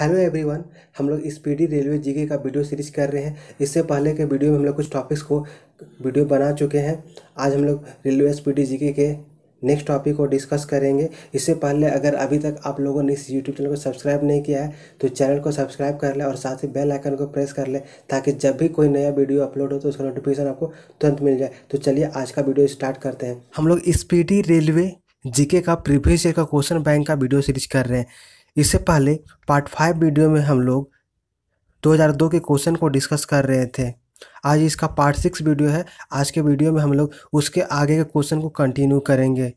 hello everyone हम लोग speedy railway GK का वीडियो सीरीज कर रहे हैं इससे पहले के वीडियो में हम लोग कुछ टॉपिक्स को वीडियो बना चुके हैं आज हम लोग रेलवे स्पीडी जीके के नेक्स्ट टॉपिक को डिस्कस करेंगे इससे पहले अगर अभी तक आप लोगों ने इस यूट्यूब चैनल को सब्सक्राइब नहीं किया है तो चैनल को सब्सक्राइब कर लें और साथ ही बेल आइकन को प्रेस कर लें ताकि जब भी कोई नया वीडियो अपलोड हो तो उसका नोटिफिकेशन आपको तुरंत मिल जाए तो चलिए आज का वीडियो स्टार्ट करते हैं हम लोग स्पीडी रेलवे जीके का प्रीवियस ईयर का क्वेश्चन बैंक का वीडियो सीरीज कर रहे हैं इससे पहले पार्ट फाइव वीडियो में हम लोग 2002 के क्वेश्चन को डिस्कस कर रहे थे आज इसका पार्ट सिक्स वीडियो है आज के वीडियो में हम लोग उसके आगे के क्वेश्चन को कंटिन्यू करेंगे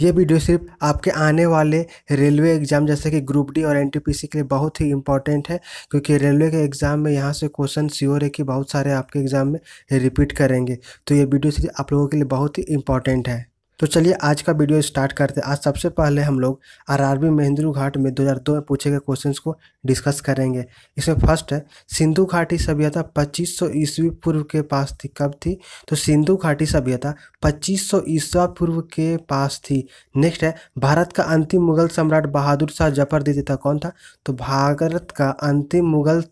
ये वीडियो सिर्फ आपके आने वाले रेलवे एग्ज़ाम जैसे कि ग्रुप डी और एन के लिए बहुत ही इंपॉर्टेंट है क्योंकि रेलवे के एग्ज़ाम में यहाँ से क्वेश्चन श्योर है कि बहुत सारे आपके एग्ज़ाम में रिपीट करेंगे तो ये वीडियो सिर्फ आप लोगों के लिए बहुत ही इंपॉर्टेंट है तो चलिए आज का वीडियो स्टार्ट करते हैं आज सबसे पहले हम लोग आरआरबी महेंद्रू घाट में 2002 में पूछे गए क्वेश्चन को डिस्कस करेंगे इसमें फर्स्ट है सिंधु घाटी सभ्यता 2500 ईस्वी पूर्व के पास थी कब थी तो सिंधु घाटी सभ्यता 2500 ईस्वी पूर्व के पास थी नेक्स्ट है भारत का अंतिम मुगल सम्राट बहादुर शाह जफर दीदी था कौन था तो भारत का अंतिम मुगल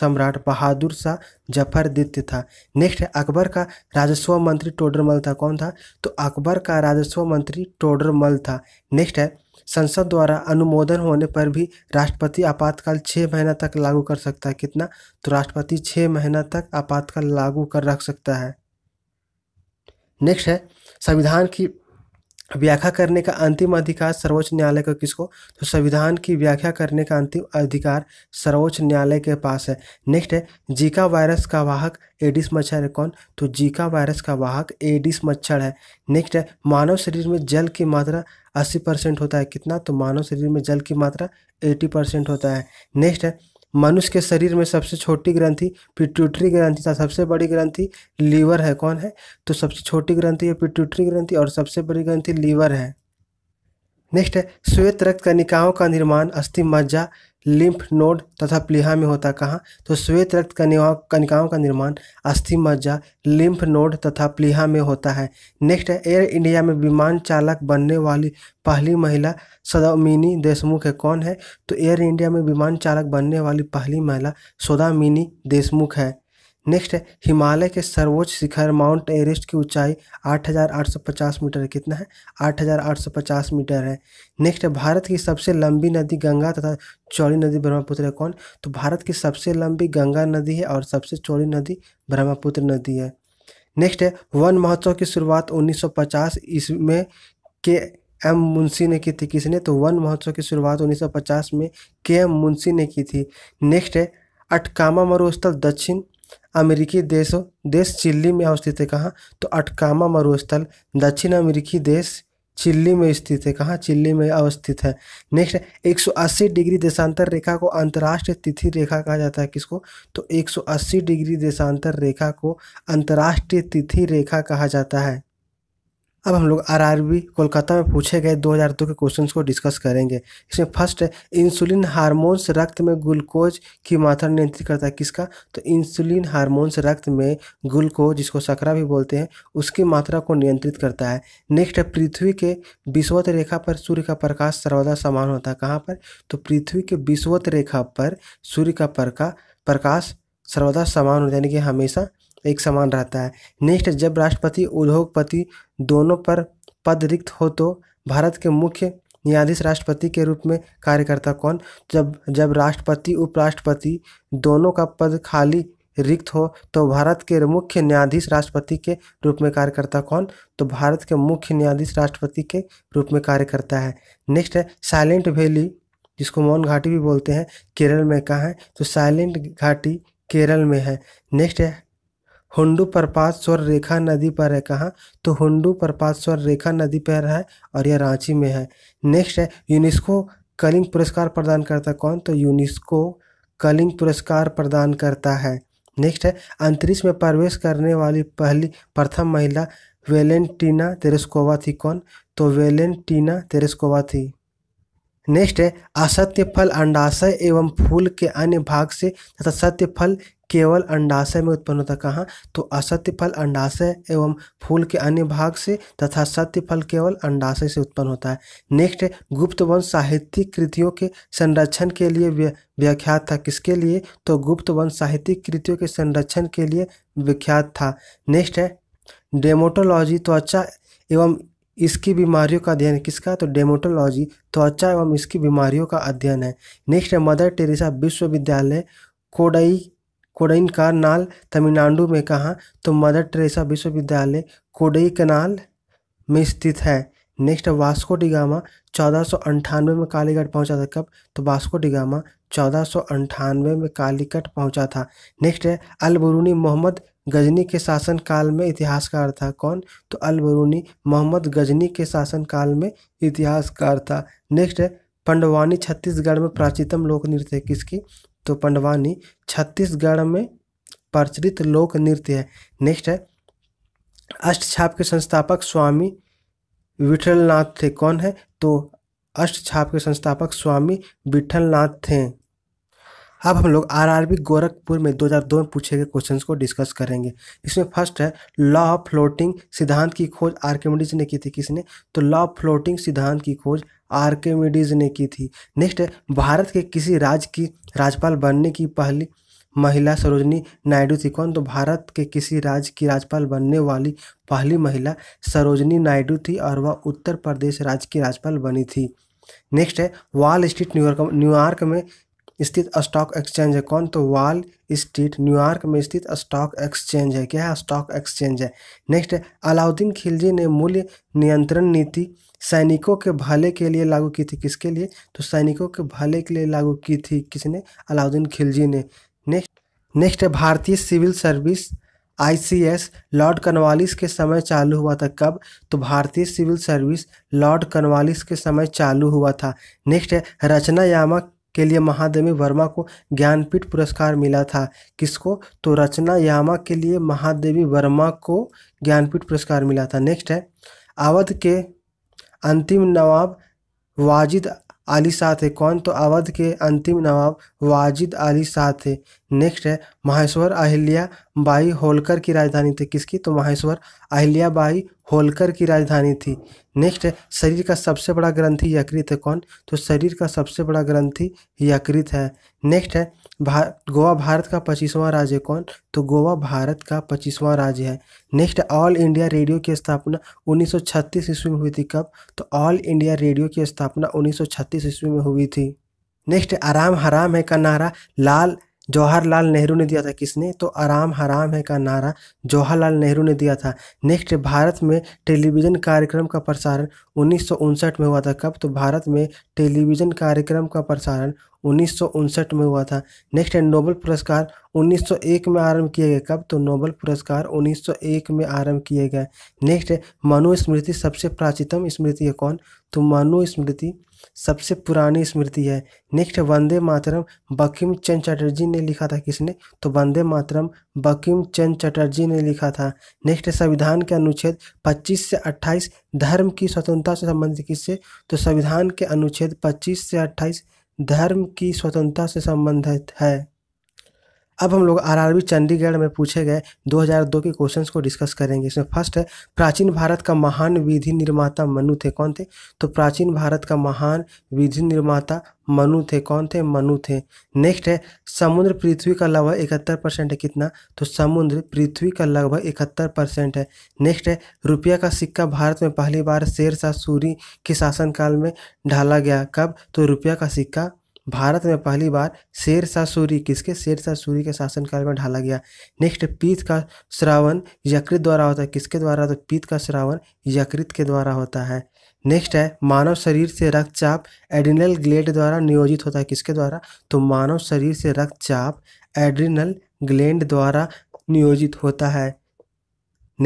सम्राट बहादुर शाह जफर था नेक्स्ट है अकबर का राजस्व मंत्री टोडरमल था कौन था तो अकबर का राजस्व मंत्री टोडरमल था नेक्स्ट है संसद द्वारा अनुमोदन होने पर भी राष्ट्रपति आपातकाल छः महीना तक लागू कर सकता है कितना तो राष्ट्रपति छः महीना तक आपातकाल लागू कर रख सकता है नेक्स्ट है संविधान की व्याख्या करने का अंतिम अधिकार सर्वोच्च न्यायालय का किसको तो संविधान की व्याख्या करने का अंतिम अधिकार सर्वोच्च न्यायालय के पास है नेक्स्ट है जीका वायरस का वाहक एडिस मच्छर है कौन तो जीका वायरस का वाहक एडिस मच्छर है नेक्स्ट है मानव शरीर में जल की मात्रा अस्सी परसेंट होता है कितना तो मानव शरीर में जल की मात्रा एटी परसेंट होता है नेक्स्ट है मनुष्य के शरीर में सबसे छोटी ग्रंथि पिट्यूटरी ग्रंथि तथा सबसे बड़ी ग्रंथि लीवर है कौन है तो सबसे छोटी ग्रंथि है पिट्यूटरी ग्रंथि और सबसे बड़ी ग्रंथि लीवर है नेक्स्ट है श्वेत रक्त कनिकाओं का निर्माण अस्थि मज्जा लिम्फ नोड तथा प्लीहा में होता कहाँ तो श्वेत रक्त कनिकाओं कनिकाओं का निर्माण अस्थि मज्जा लिम्फ नोड तथा प्लीहा में होता है नेक्स्ट है एयर इंडिया में विमान चालक बनने वाली पहली महिला सदामिनी देशमुख है कौन है तो एयर इंडिया में विमान चालक बनने वाली पहली महिला सदामिनी देशमुख है नेक्स्ट है हिमालय के सर्वोच्च शिखर माउंट एवरेस्ट की ऊंचाई 8,850 मीटर है कितना है 8,850 मीटर है नेक्स्ट है भारत की सबसे लंबी नदी गंगा तथा चौड़ी नदी ब्रह्मपुत्र है कौन तो भारत की सबसे लंबी गंगा नदी है और सबसे चौड़ी नदी ब्रह्मपुत्र नदी है नेक्स्ट है वन महोत्सव की शुरुआत उन्नीस सौ में के एम मुंशी ने की थी किसने तो वन महोत्सव की शुरुआत उन्नीस में के एम मुंशी ने की थी नेक्स्ट है अटकामा मरुस्थल दक्षिण अमेरिकी देशों देश चिल्ली में अवस्थित है कहाँ तो अटकामा मरुस्थल दक्षिण अमेरिकी देश चिल्ली में स्थित है कहाँ चिल्ली में अवस्थित है नेक्स्ट 180 डिग्री देशांतर रेखा को अंतर्राष्ट्रीय तिथि रेखा कहा जाता है किसको तो 180 डिग्री देशांतर रेखा को अंतर्राष्ट्रीय तिथि रेखा कहा जाता है अब हम लोग आरआरबी कोलकाता में पूछे गए 2002 के क्वेश्चंस को डिस्कस करेंगे इसमें फर्स्ट है इंसुलिन हार्मोन्स रक्त में ग्लूकोज की मात्रा नियंत्रित करता है किसका तो इंसुलिन हार्मोन्स रक्त में ग्लूकोज जिसको सकरा भी बोलते हैं उसकी मात्रा को नियंत्रित करता है नेक्स्ट है पृथ्वी के विश्वत रेखा पर सूर्य का प्रकाश सर्वदा समान होता है कहाँ पर तो पृथ्वी के विश्वत रेखा पर सूर्य का प्रकाश सर्वदा समान होता है यानी कि हमेशा एक समान रहता है नेक्स्ट जब राष्ट्रपति उद्योगपति दोनों पर पद रिक्त हो तो भारत के मुख्य न्यायाधीश राष्ट्रपति के रूप में कार्यकर्ता कौन जब जब राष्ट्रपति उपराष्ट्रपति दोनों का पद खाली रिक्त हो तो भारत के मुख्य न्यायाधीश राष्ट्रपति के रूप में कार्यकर्ता कौन तो भारत के मुख्य न्यायाधीश राष्ट्रपति के रूप में कार्य करता है नेक्स्ट है साइलेंट वैली जिसको मौन घाटी भी बोलते हैं केरल में कहाँ है तो साइलेंट घाटी केरल में है नेक्स्ट है हुंडू प्रपात स्वर रेखा नदी पर है कहाँ तो हुंडू प्रपात स्वर रेखा नदी पर है और यह रांची में है नेक्स्ट है यूनेस्को कलिंग पुरस्कार प्रदान करता कौन तो यूनेस्को कलिंग पुरस्कार प्रदान करता है नेक्स्ट है अंतरिक्ष में प्रवेश करने वाली पहली प्रथम महिला वेलेंटीना तेरेस्कोवा थी कौन तो वेलेंटीना तेरेस्कोवा थी नेक्स्ट है असत्य फल अंडाशय एवं फूल के अन्य भाग से तथा सत्य फल केवल अंडाशय में उत्पन्न होता कहाँ तो असत्य फल अंडाशय एवं फूल के अन्य भाग से तथा सत्य फल केवल अंडाशय से उत्पन्न होता है नेक्स्ट है गुप्त वंश साहित्यिक कृतियों के संरक्षण के लिए व्याख्यात था किसके लिए तो गुप्त वंश साहित्यिक कृतियों के संरक्षण के लिए विख्यात था नेक्स्ट है डेमोटोलॉजी त्वचा एवं इसकी बीमारियों का अध्ययन किसका तो डेमोटोलॉजी त्वचा एवं इसकी बीमारियों का अध्ययन है नेक्स्ट है मदर टेरेसा विश्वविद्यालय कोडई कोडइन नाल तमिलनाडु में कहाँ तो मदर टेरेसा विश्वविद्यालय कोडई कनाल में स्थित है नेक्स्ट है वास्को डिगामा चौदह सौ अंठानवे में कालीगढ़ पहुँचा था कब तो वास्को डिगामा चौदह सौ में कालीकट पहुंचा था नेक्स्ट है अलबरूनी मोहम्मद गजनी के शासनकाल में इतिहासकार था कौन तो अलबरूनी मोहम्मद गजनी के शासनकाल में इतिहासकार था नेक्स्ट है पंडवानी छत्तीसगढ़ में प्राचीनतम लोक नृत्य है किसकी तो पंडवानी छत्तीसगढ़ में प्रचलित लोक नृत्य है नेक्स्ट है अष्टछाप के संस्थापक स्वामी विठलनाथ थे कौन है तो अष्टछाप के संस्थापक स्वामी विठलनाथ थे अब हम लोग आरआरबी गोरखपुर में 2002 में पूछे गए क्वेश्चंस को डिस्कस करेंगे इसमें फर्स्ट है लॉ ऑफ फ्लोटिंग सिद्धांत की खोज आर्किमिडीज ने की थी किसने तो लॉ ऑफ फ्लोटिंग सिद्धांत की खोज आर्किमिडीज ने की थी नेक्स्ट है भारत के किसी राज्य की राज्यपाल बनने की पहली महिला सरोजनी नायडू थी कौन तो भारत के किसी राज्य की राज्यपाल बनने वाली पहली महिला सरोजनी नायडू थी और वह उत्तर प्रदेश राज्य की राज्यपाल बनी थी नेक्स्ट है वॉल स्ट्रीट न्यूयॉर्क न्यूयॉर्क में स्थित स्टॉक एक्सचेंज है कौन तो वॉल स्ट्रीट न्यूयॉर्क में स्थित स्टॉक एक्सचेंज है क्या है स्टॉक एक्सचेंज है नेक्स्ट है अलाउद्दीन खिलजी ने मूल्य नियंत्रण नीति सैनिकों के भले के लिए लागू की थी किसके लिए तो सैनिकों के भले के लिए लागू की थी किसने अलाउद्दीन खिलजी ने नेक्स्ट नेक्स्ट है भारतीय civil service ICS Lord Cornwallis के समय चालू हुआ था कब तो भारतीय सिविल सर्विस लॉर्ड कनवालिस के समय चालू हुआ था नेक्स्ट है रचना यामा के लिए महादेवी वर्मा को ज्ञानपीठ पुरस्कार मिला था किसको तो रचना यामा के लिए महादेवी वर्मा को ज्ञानपीठ पुरस्कार मिला था नेक्स्ट है अवध के अंतिम नवाब वाजिद अली शाह थे कौन तो अवध के अंतिम नवाब वाजिद अली शाह थे नेक्स्ट है माहेश्वर अहिल्या बाई होलकर की राजधानी थी किसकी तो माहेश्वर अहिल्या बाई होलकर की राजधानी थी नेक्स्ट है शरीर का सबसे बड़ा ग्रंथि यकृत है कौन तो शरीर का सबसे बड़ा ग्रंथि यकृत है नेक्स्ट है भार गोवा भारत का पच्चीसवां राज्य कौन तो गोवा भारत का पच्चीसवां राज्य है नेक्स्ट ऑल इंडिया रेडियो की स्थापना 1936 ईस्वी में हुई थी कब तो ऑल इंडिया रेडियो की स्थापना 1936 ईस्वी में हुई थी नेक्स्ट आराम हराम है का नारा लाल जवाहरलाल नेहरू ने दिया था किसने तो आराम हराम है का नारा जवाहरलाल नेहरू ने दिया था नेक्स्ट भारत में टेलीविज़न कार्यक्रम का प्रसारण उन्नीस में हुआ था कब तो भारत में टेलीविज़न कार्यक्रम का प्रसारण उन्नीस में हुआ था नेक्स्ट है नोबल पुरस्कार 1901 में आरंभ किए गए कब तो नोबल पुरस्कार 1901 में आरंभ किए गए नेक्स्ट है मनु स्मृति सबसे प्राचीनतम स्मृति है कौन तो मनु स्मृति सबसे पुरानी स्मृति है नेक्स्ट वंदे मातरम बकीम चंद चटर्जी ने लिखा था किसने तो वंदे मातरम बकीम चंद चटर्जी ने लिखा था नेक्स्ट संविधान के अनुच्छेद 25 से 28 धर्म की स्वतंत्रता से संबंधित किससे तो संविधान के अनुच्छेद 25 से 28 धर्म की स्वतंत्रता से संबंधित है अब हम लोग आरआरबी चंडीगढ़ में पूछे गए 2002 के क्वेश्चंस को डिस्कस करेंगे इसमें फर्स्ट है प्राचीन भारत का महान विधि निर्माता मनु थे कौन थे तो प्राचीन भारत का महान विधि निर्माता मनु थे कौन थे मनु थे नेक्स्ट है समुद्र पृथ्वी का लगभग इकहत्तर परसेंट है कितना तो समुद्र पृथ्वी का लगभग इकहत्तर परसेंट है नेक्स्ट है रुपया का सिक्का भारत में पहली बार शेर शाह सूरी के शासनकाल में ढाला गया कब तो रुपया का सिक्का भारत में पहली बार शेर शाह सूरी किसके शेर शाह सूरी के शासनकाल में ढाला गया नेक्स्ट पीत का श्रावण यकृत द्वारा होता है किसके द्वारा तो पीत का श्रावण यकृत के द्वारा होता है नेक्स्ट है मानव शरीर से रक्तचाप एड्रिनल ग्लेड द्वारा नियोजित होता है किसके द्वारा तो मानव शरीर से रक्तचाप एड्रिनल ग्लैंड द्वारा नियोजित होता है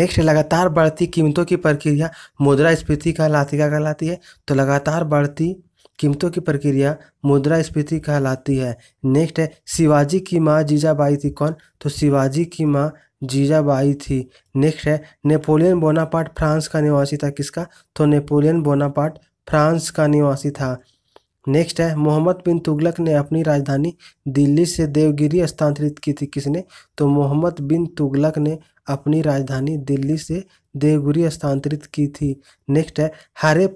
नेक्स्ट लगातार बढ़ती कीमतों की प्रक्रिया मुद्रा स्फीति कहलाती क्या कहलाती है तो लगातार बढ़ती कीमतों की प्रक्रिया मुद्रा स्फीति कहलाती है नेक्स्ट है शिवाजी की माँ जीजाबाई थी कौन तो शिवाजी की माँ जीजाबाई थी नेक्स्ट है नेपोलियन बोनापार्ट फ्रांस का निवासी था किसका तो नेपोलियन बोनापार्ट फ्रांस का निवासी था नेक्स्ट है मोहम्मद बिन तुगलक ने अपनी राजधानी दिल्ली से देवगिरी स्थानांतरित की थी किसने तो मोहम्मद बिन तुगलक ने अपनी राजधानी दिल्ली से देवगिरी स्थानांतरित की थी नेक्स्ट है हरे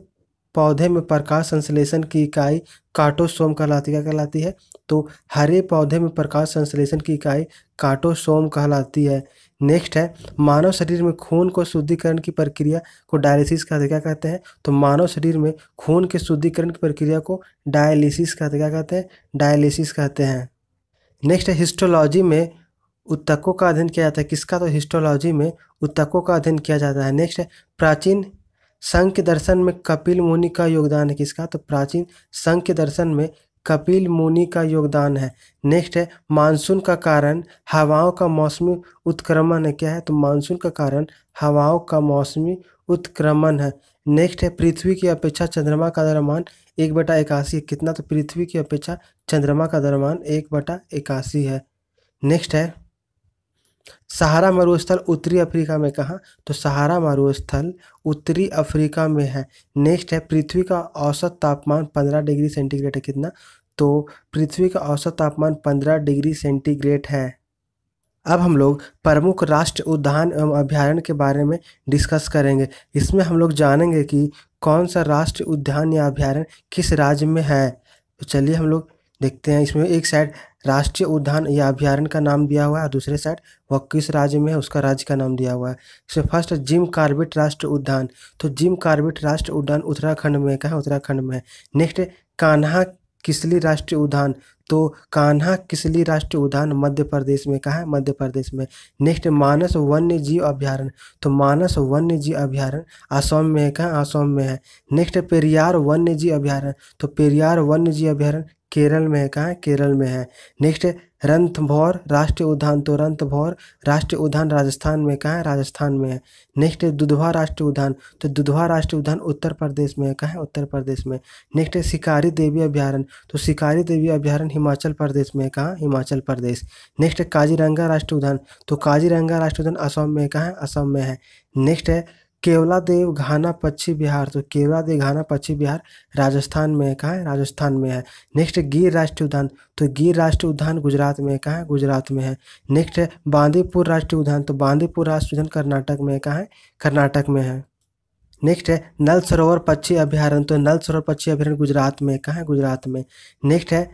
पौधे में प्रकाश संश्लेषण की इकाई काटोसोम कहलाती क्या कहलाती है तो हरे पौधे में प्रकाश संश्लेषण की इकाई काटोसोम कहलाती है नेक्स्ट है मानव शरीर में खून को शुद्धिकरण की प्रक्रिया को डायलिसिस कहते क्या कहते हैं तो मानव शरीर में खून के शुद्धिकरण की प्रक्रिया को डायलिसिस कहते क्या कहते हैं डायलिसिस कहते हैं नेक्स्ट है हिस्टोलॉजी में उत्तकों का अध्ययन किया जाता है किसका तो हिस्टोलॉजी में उत्तकों का अध्ययन किया जाता है नेक्स्ट है प्राचीन संघ के दर्शन में कपिल मुनि का योगदान है किसका तो प्राचीन संघ के दर्शन में कपिल मुनि का योगदान है नेक्स्ट है मानसून का कारण हवाओं का मौसमी उत्क्रमण है क्या है तो मानसून का कारण हवाओं का मौसमी उत्क्रमण है नेक्स्ट है पृथ्वी की अपेक्षा चंद्रमा का दरमान एक बटा इक्यासी है कितना तो पृथ्वी की अपेक्षा चंद्रमा का दरमान एक बटा इक्यासी है नेक्स्ट है सहारा मरुस्थल उत्तरी अफ्रीका में कहाँ तो सहारा मरुस्थल उत्तरी अफ्रीका में है नेक्स्ट है पृथ्वी का औसत तापमान पंद्रह डिग्री सेंटीग्रेड है कितना तो पृथ्वी का औसत तापमान पंद्रह डिग्री सेंटीग्रेड है अब हम लोग प्रमुख राष्ट्र उद्यान एवं अभ्यारण्य के बारे में डिस्कस करेंगे इसमें हम लोग जानेंगे कि कौन सा राष्ट्र उद्यान या अभ्यारण्य किस राज्य में है तो चलिए हम लोग देखते हैं इसमें एक साइड राष्ट्रीय उद्यान या अभ्यारण का नाम दिया हुआ है और दूसरे साइड वह किस राज्य में है उसका राज्य का नाम दिया हुआ है इसमें फर्स्ट जिम कार्बेट राष्ट्रीय उद्यान तो जिम कार्बेट राष्ट्रीय उद्यान उत्तराखंड में कहा उत्तराखंड में है नेक्स्ट कान्हा किसली राष्ट्रीय उद्यान तो कान्हा किसली राष्ट्रीय उद्यान मध्य प्रदेश में कहा है मध्य प्रदेश में नेक्स्ट मानस वन्य जीव अभ्यारण तो मानस वन्य जीव अभ्यारण असम में कहा असम में है नेक्स्ट पेरियार वन्य जीव अभ्यारण्य तो पेरियार वन्य जीव अभ्यारण्य केरल में है कहाँ है केरल में है नेक्स्ट रंथभौर राष्ट्रीय उद्यान तो रंथभौर राष्ट्रीय उद्यान राजस्थान में कहाँ है राजस्थान में है नेक्स्ट दुधवा राष्ट्रीय उद्यान तो दुधवा राष्ट्रीय उद्यान उत्तर प्रदेश में है कहाँ है उत्तर प्रदेश में नेक्स्ट है शिकारी देवी अभ्यारण्य तो शिकारी देवी अभ्यारण्य हिमाचल प्रदेश में है कहाँ हिमाचल प्रदेश नेक्स्ट है काजीरंगा राष्ट्रीय उद्यान तो काजीरंगा राष्ट्रीय उद्यान असम में कहाँ है असम में है नेक्स्ट है केवला देव घाना पश्चिम बिहार तो देव घाना पश्चिम बिहार राजस्थान में कहा कहाँ है राजस्थान में है नेक्स्ट गिर राष्ट्रीय उद्यान तो गिर राष्ट्रीय उद्यान गुजरात में कहाँ है गुजरात में है नेक्स्ट है बांदीपुर राष्ट्रीय उद्यान तो बांदीपुर राष्ट्रीय उद्यान कर्नाटक में कहाँ है कर्नाटक में है नेक्स्ट है नल सरोवर पक्षी अभ्यारण्य तो नल सरोवर पक्षी अभ्यारण्य गुजरात में कहाँ है गुजरात में नेक्स्ट है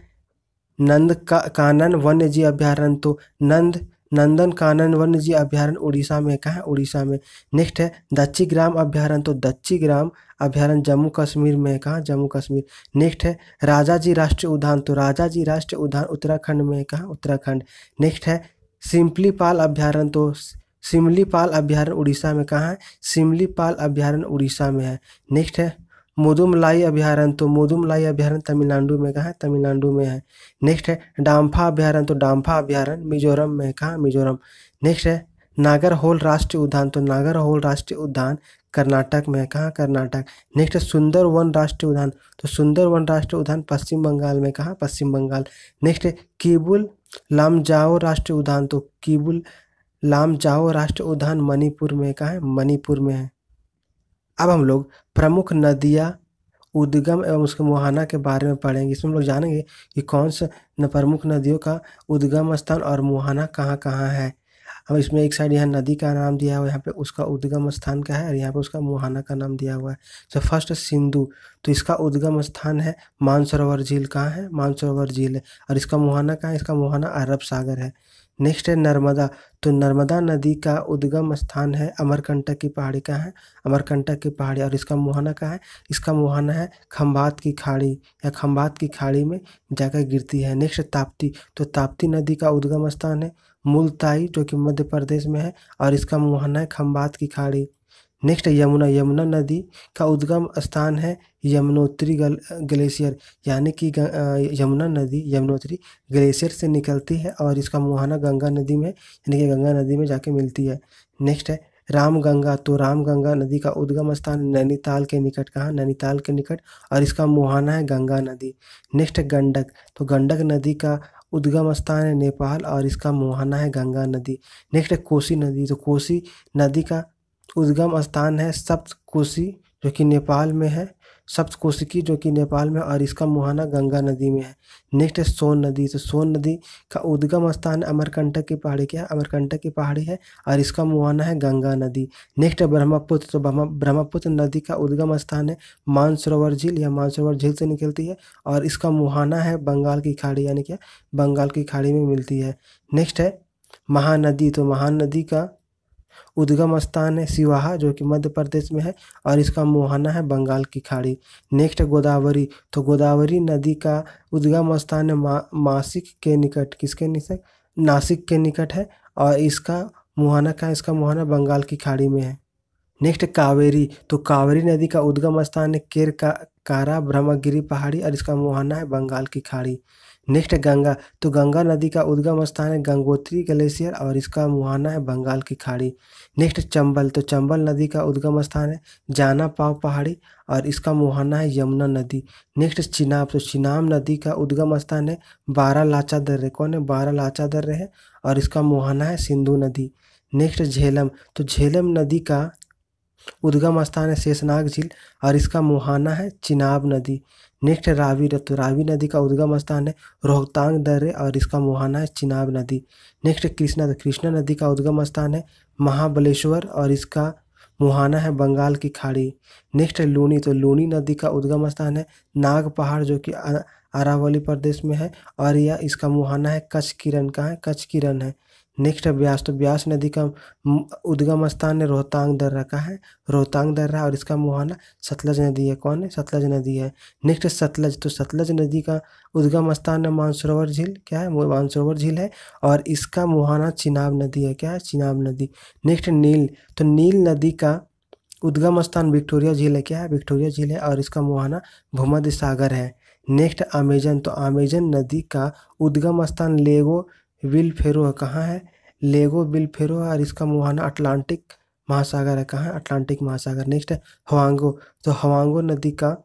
नंद का कानन वन्य जीव अभ्यारण्य तो नंद नंदन कानन वन्य जीव अभ्यारण्य उड़ीसा में कहाँ उड़ीसा में नेक्स्ट है दच्ची ग्राम अभ्यारण्य तो दच्ची ग्राम अभ्यारण्य जम्मू कश्मीर में कहाँ जम्मू कश्मीर नेक्स्ट है राजा जी राष्ट्रीय उद्यान तो राजा जी राष्ट्रीय उद्यान उत्तराखंड में कहाँ उत्तराखंड नेक्स्ट है पाल अभ्यारण्य तो पाल अभ्यारण्य उड़ीसा में कहाँ है पाल अभ्यारण्य उड़ीसा में है नेक्स्ट है मुदुमलाई अभ्यारण्य तो मुदुमलाई अभ्यारण्य तमिलनाडु में कहाँ है तमिलनाडु में है नेक्स्ट है डाम्फा अभ्यारण्य तो डाम्फा अभ्यारण्य मिजोरम में कहाँ मिजोरम नेक्स्ट है नागर होल राष्ट्रीय उद्यान तो नागर होल राष्ट्रीय उद्यान कर्नाटक में कहाँ कर्नाटक नेक्स्ट है सुंदर वन राष्ट्रीय उद्यान तो सुंदर वन राष्ट्रीय उद्यान पश्चिम बंगाल में कहाँ पश्चिम बंगाल नेक्स्ट है किबुल लामजाओ राष्ट्रीय उद्यान तो किबुल लामजाओ राष्ट्रीय उद्यान मणिपुर में कहाँ है मणिपुर में है अब हम लोग प्रमुख नदियाँ उद्गम एवं उसके मुहाना के बारे में पढ़ेंगे इसमें हम लोग जानेंगे कि कौन सा प्रमुख नदियों का उद्गम स्थान और मुहाना कहाँ कहाँ है अब इसमें एक साइड यहाँ नदी का नाम दिया हुआ है यहाँ पे उसका उद्गम स्थान क्या है और यहाँ पे उसका मुहाना का नाम दिया हुआ है सो फर्स्ट सिंधु तो इसका उद्गम स्थान है मानसरोवर झील कहाँ है मानसरोवर झील है और इसका मुहाना कहाँ है इसका मुहाना अरब सागर है नेक्स्ट है नर्मदा तो नर्मदा नदी का उद्गम स्थान है अमरकंटक की पहाड़ी का है अमरकंटक की पहाड़ी और इसका मुहाना का है इसका मुहाना है खम्भात की खाड़ी या खम्भात की खाड़ी में जाकर गिरती है नेक्स्ट ताप्ती तो ताप्ती नदी का उद्गम स्थान है मुलताई जो कि मध्य प्रदेश में है और इसका मुहाना है खम्भात की खाड़ी नेक्स्ट यमुना यमुना नदी का उद्गम स्थान है यमुनोत्री गल ग्लेशियर यानी कि यमुना नदी यमुनोत्री ग्लेशियर से निकलती है और इसका मुहाना गंगा नदी में यानी कि गंगा नदी में जाके मिलती है नेक्स्ट है रामगंगा तो रामगंगा नदी का उद्गम स्थान नैनीताल के निकट कहाँ नैनीताल के निकट और इसका मुहाना है गंगा नदी नेक्स्ट है गंडक तो गंडक नदी का उद्गम स्थान है नेपाल और इसका मुहाना है गंगा नदी नेक्स्ट है कोसी नदी तो कोसी नदी का उद्गम स्थान है सप्तकोशी जो कि नेपाल में है सप्तकोशिकी जो कि नेपाल में और इसका मुहाना गंगा नदी में है नेक्स्ट है सोन नदी तो सोन नदी का उद्गम स्थान अमरकंटक की पहाड़ी क्या है अमरकंटक की पहाड़ी है और इसका मुहाना है गंगा नदी नेक्स्ट है ब्रह्मपुत्र तो ब्रह्मपुत्र नदी का उद्गम स्थान है मानसरोवर झील या मानसरोवर झील से निकलती है और इसका मुहाना है बंगाल की खाड़ी यानी क्या बंगाल की खाड़ी में मिलती है नेक्स्ट है महानदी तो महानदी का उद्गम स्थान है सिवाहा जो कि मध्य प्रदेश में है और इसका मुहाना है बंगाल की खाड़ी नेक्स्ट गोदावरी तो गोदावरी नदी का उद्गम स्थान है मा, मासिक के निकट किसके निकट नासिक के निकट है और इसका मुहाना का इसका मुहाना बंगाल की खाड़ी में है नेक्स्ट कावेरी तो कावेरी नदी का उद्गम स्थान है केर का कारा ब्रह्मगिरी पहाड़ी और इसका मुहाना है बंगाल की खाड़ी नेक्स्ट है गंगा तो गंगा नदी का उद्गम स्थान है गंगोत्री ग्लेशियर और इसका मुहाना है बंगाल की खाड़ी नेक्स्ट चंबल तो चंबल नदी का उद्गम स्थान है जाना पाव पहाड़ी और इसका मुहाना है यमुना नदी नेक्स्ट चिनाब तो चिनाब नदी का उद्गम स्थान है बारह लाचा दर्रे कौन है बारह लाचा दर्रे है और इसका मुहाना है सिंधु नदी नेक्स्ट झेलम तो झेलम नदी का उद्गम स्थान है शेषनाग झील और इसका मुहाना है चिनाब नदी नेक्स्ट है रावी ऋतु रावी नदी का उद्गम स्थान है रोहतांग दर्रे और इसका मुहाना है चिनाब नदी नेक्स्ट है कृष्णा कृष्णा नदी का उद्गम स्थान है महाबलेश्वर और इसका मुहाना है बंगाल की खाड़ी नेक्स्ट है लूनी तो लूनी नदी का उद्गम स्थान है नाग पहाड़ जो कि अरावली प्रदेश में है और यह इसका मुहाना है कच्छ किरण का है कच्छ किरण है नेक्स्ट है ब्यास तो ब्यास नदी का उद्गम स्थान है रोहतांग दर्रा है रोहतांग दर्रा और इसका मुहाना सतलज नदी है कौन है सतलज नदी है नेक्स्ट सतलज तो सतलज नदी का उद्गम स्थान है मानसरोवर झील क्या है मानसरोवर झील है और इसका मुहाना चिनाब नदी है क्या है चिनाब नदी नेक्स्ट नील तो नील नदी का उद्गम स्थान विक्टोरिया झील है क्या है विक्टोरिया झील है और इसका मुहाना भूमध्य सागर है नेक्स्ट अमेजन तो अमेजन नदी का उद्गम स्थान लेगो विल फेरो कहाँ है लेगो विल फेरो और इसका मुहाना अटलांटिक महासागर है कहाँ है अटलांटिक महासागर नेक्स्ट है हवांगो तो हवांगो नदी का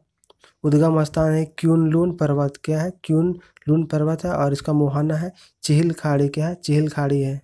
उद्गम स्थान है क्यून लून पर्वत क्या है क्यून लून पर्वत है और इसका मुहाना है चिहिल खाड़ी क्या है चिहिल खाड़ी है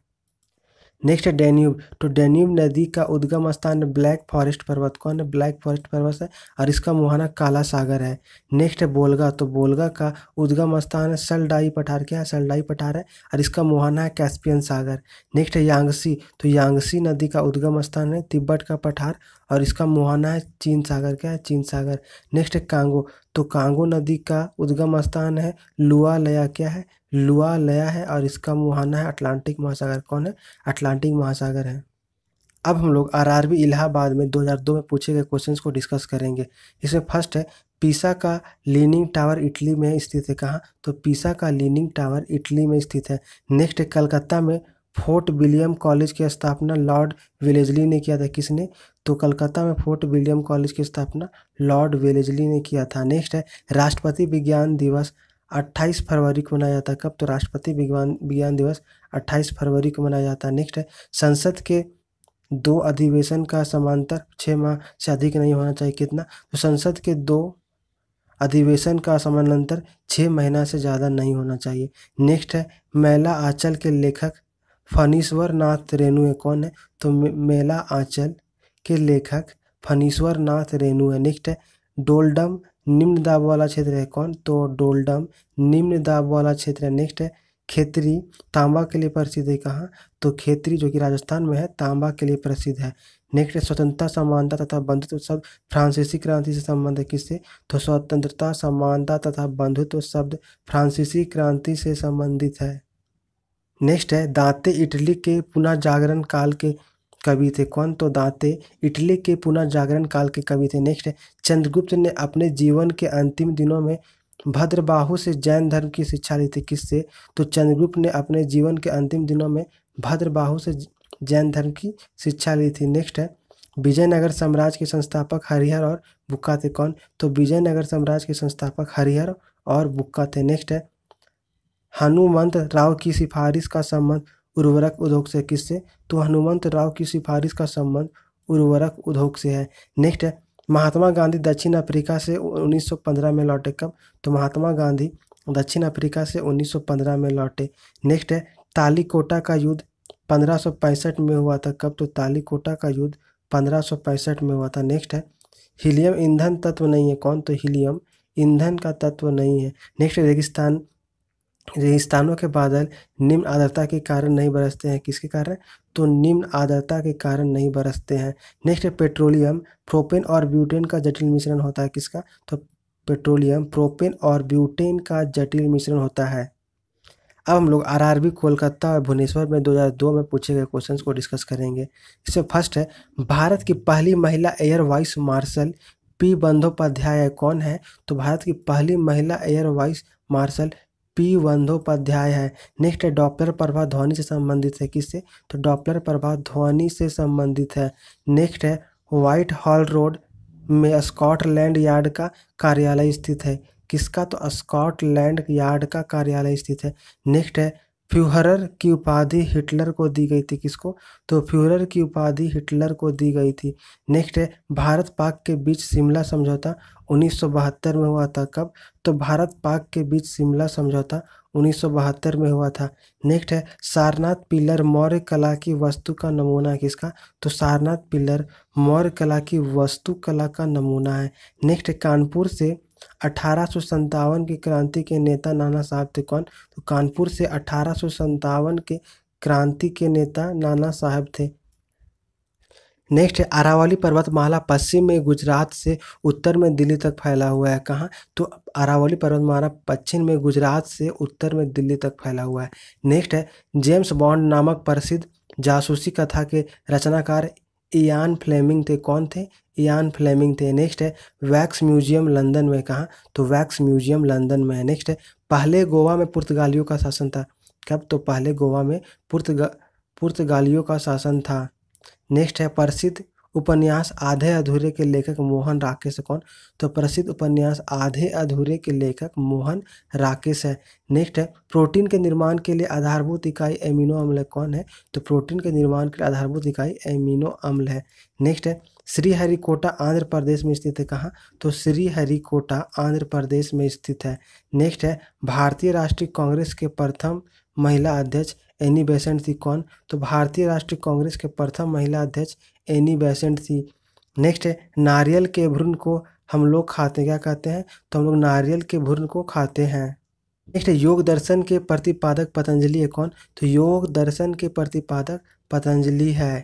नेक्स्ट है डेन्यूब तो डेन्यूब नदी का उद्गम स्थान ब्लैक फॉरेस्ट पर्वत कौन है ब्लैक फॉरेस्ट पर्वत है और इसका मुहाना काला सागर है नेक्स्ट है बोलगा तो बोलगा का उद्गम स्थान है सलडाई पठार क्या है सलडाई पठार है और इसका मुहाना है कैस्पियन सागर नेक्स्ट है यांगसी तो यांगसी नदी का उद्गम स्थान है तिब्बत का पठार और इसका मुहाना है चीन सागर क्या है चीन सागर नेक्स्ट है कांगो तो कांगो नदी का उद्गम स्थान है लुआ लया क्या है लुआ लया है और इसका मुहाना है अटलांटिक महासागर कौन है अटलांटिक महासागर है अब हम लोग आरआरबी इलाहाबाद में 2002 में पूछे गए क्वेश्चंस को डिस्कस करेंगे इसमें फर्स्ट है पीसा का लीनिंग टावर इटली में स्थित है कहाँ तो पीसा का लीनिंग टावर इटली में स्थित है नेक्स्ट है कलकत्ता में फोर्ट विलियम कॉलेज की स्थापना लॉर्ड विलेजली ने किया था किसने तो कलकत्ता में फोर्ट विलियम कॉलेज की स्थापना लॉर्ड विलेजली ने किया था नेक्स्ट है राष्ट्रपति विज्ञान दिवस अट्ठाईस फरवरी को मनाया जाता है कब तो राष्ट्रपति विज्ञान विज्ञान दिवस अट्ठाईस फरवरी को मनाया जाता है नेक्स्ट है संसद के दो अधिवेशन का समांतर छः माह से अधिक नहीं होना चाहिए कितना तो संसद के दो अधिवेशन का समानांतर छः महीना से ज़्यादा नहीं होना चाहिए नेक्स्ट है मेला आंचल के लेखक फनीश्वर नाथ रेणु है कौन है तो मेला आंचल के लेखक फनीश्वर नाथ रेणु है नेक्स्ट है डोलडम निम्न दाब वाला क्षेत्र है कौन तो डोल्डम निम्न दाब वाला क्षेत्र है नेक्स्ट है खेतरी तांबा के लिए प्रसिद्ध है कहाँ तो खेतरी जो कि राजस्थान में है तांबा के लिए प्रसिद्ध है नेक्स्ट स्वतंत्रता समानता तथा बंधुत्व शब्द फ्रांसीसी क्रांति से संबंध है किससे तो स्वतंत्रता समानता तथा बंधुत्व शब्द फ्रांसीसी क्रांति से संबंधित है नेक्स्ट है दांते इटली के पुनः जागरण काल के कवि थे कौन तो दाते इटली के पुनर्जागरण काल के कवि थे नेक्स्ट चंद्रगुप्त ने अपने जीवन के अंतिम दिनों में भद्रबाहु से जैन धर्म की शिक्षा ली थी किससे तो चंद्रगुप्त ने अपने जीवन के अंतिम दिनों में भद्रबाहु से जैन धर्म की शिक्षा ली थी नेक्स्ट है विजयनगर साम्राज्य के संस्थापक हरिहर और बुक्का थे कौन तो विजयनगर साम्राज्य के संस्थापक हरिहर और बुक्का थे नेक्स्ट है हनुमंत राव की सिफारिश का संबंध उर्वरक उद्योग से किससे तो हनुमंत राव की सिफारिश का संबंध उर्वरक उद्योग से है नेक्स्ट है महात्मा गांधी दक्षिण अफ्रीका से 1915 में लौटे कब तो महात्मा गांधी दक्षिण अफ्रीका से 1915 में लौटे नेक्स्ट है तालीकोटा का युद्ध 1565 में हुआ था कब तो तालीकोटा का युद्ध 1565 में हुआ था नेक्स्ट है हीलियम ईंधन तत्व नहीं है कौन तो हीलियम ईंधन का तत्व नहीं है नेक्स्ट रेगिस्तान स्थानों के बादल निम्न आर्द्रता के कारण नहीं बरसते हैं किसके कारण तो निम्न आर्द्रता के कारण नहीं बरसते हैं नेक्स्ट है पेट्रोलियम प्रोपेन और ब्यूटेन का जटिल मिश्रण होता है किसका तो पेट्रोलियम प्रोपेन और ब्यूटेन का जटिल मिश्रण होता है अब हम लोग आरआरबी कोलकाता और भुवनेश्वर में 2002 में पूछे गए क्वेश्चंस को डिस्कस करेंगे इससे फर्स्ट है भारत की पहली महिला air vice marshal P Bandopadhyay कौन है तो भारत की पहली महिला air vice marshal P Bandopadhyay है नेक्स्ट है डॉपलर प्रभाव ध्वनि से संबंधित है किससे तो डॉपलर प्रभाव ध्वनि से संबंधित है नेक्स्ट है वाइट हॉल रोड में स्कॉटलैंड यार्ड का कार्यालय स्थित है किसका तो स्कॉटलैंड यार्ड का कार्यालय स्थित है नेक्स्ट है फ्यूहरर की उपाधि हिटलर को दी गई थी किसको तो फ्यूहरर की उपाधि हिटलर को दी गई थी नेक्स्ट है भारत पाक के बीच शिमला समझौता 1972 में हुआ था कब तो भारत पाक के बीच शिमला समझौता 1972 में हुआ था नेक्स्ट है सारनाथ पिलर मौर्य कला की वस्तु का नमूना किसका तो सारनाथ पिलर मौर्य कला की वस्तु कला का नमूना है नेक्स्ट कानपुर से अठारह की क्रांति के नेता नाना साहब थे कौन तो कानपुर से अठारह के क्रांति के नेता नाना साहब थे नेक्स्ट है अरावली पर्वतमाला पश्चिम में गुजरात से उत्तर में दिल्ली तक फैला हुआ है कहाँ तो अरावली पर्वतमाला पश्चिम में गुजरात से उत्तर में दिल्ली तक फैला हुआ है नेक्स्ट है जेम्स बॉन्ड नामक प्रसिद्ध जासूसी कथा के रचनाकार इयान फ्लेमिंग थे कौन थे इयान फ्लेमिंग थे नेक्स्ट है वैक्स म्यूजियम लंदन में कहाँ तो वैक्स म्यूजियम लंदन में है नेक्स्ट है पहले गोवा में पुर्तगालियों का शासन था कब तो पहले गोवा में पुर्तगा पुर्तगालियों का शासन था नेक्स्ट है प्रसिद्ध उपन्यास आधे अधूरे के लेखक मोहन राकेश कौन तो प्रसिद्ध उपन्यास आधे अधूरे के लेखक मोहन राकेश है नेक्स्ट है प्रोटीन के निर्माण के लिए आधारभूत इकाई एमिनो अम्ल कौन है तो प्रोटीन के निर्माण के लिए आधारभूत इकाई एमिनो अम्ल है नेक्स्ट है श्रीहरिकोटा आंध्र प्रदेश में स्थित है कहाँ तो श्रीहरिकोटा आंध्र प्रदेश में स्थित है नेक्स्ट है भारतीय राष्ट्रीय कांग्रेस के प्रथम महिला अध्यक्ष एनी बेसेंट थी कौन तो भारतीय राष्ट्रीय कांग्रेस के प्रथम महिला अध्यक्ष एनी बेसेंट थी नेक्स्ट है नारियल के भ्रूण को हम लोग खाते क्या कहते हैं तो हम लोग नारियल के भ्रूण को खाते हैं नेक्स्ट है योग दर्शन के प्रतिपादक पतंजलि है कौन तो योग दर्शन के प्रतिपादक पतंजलि है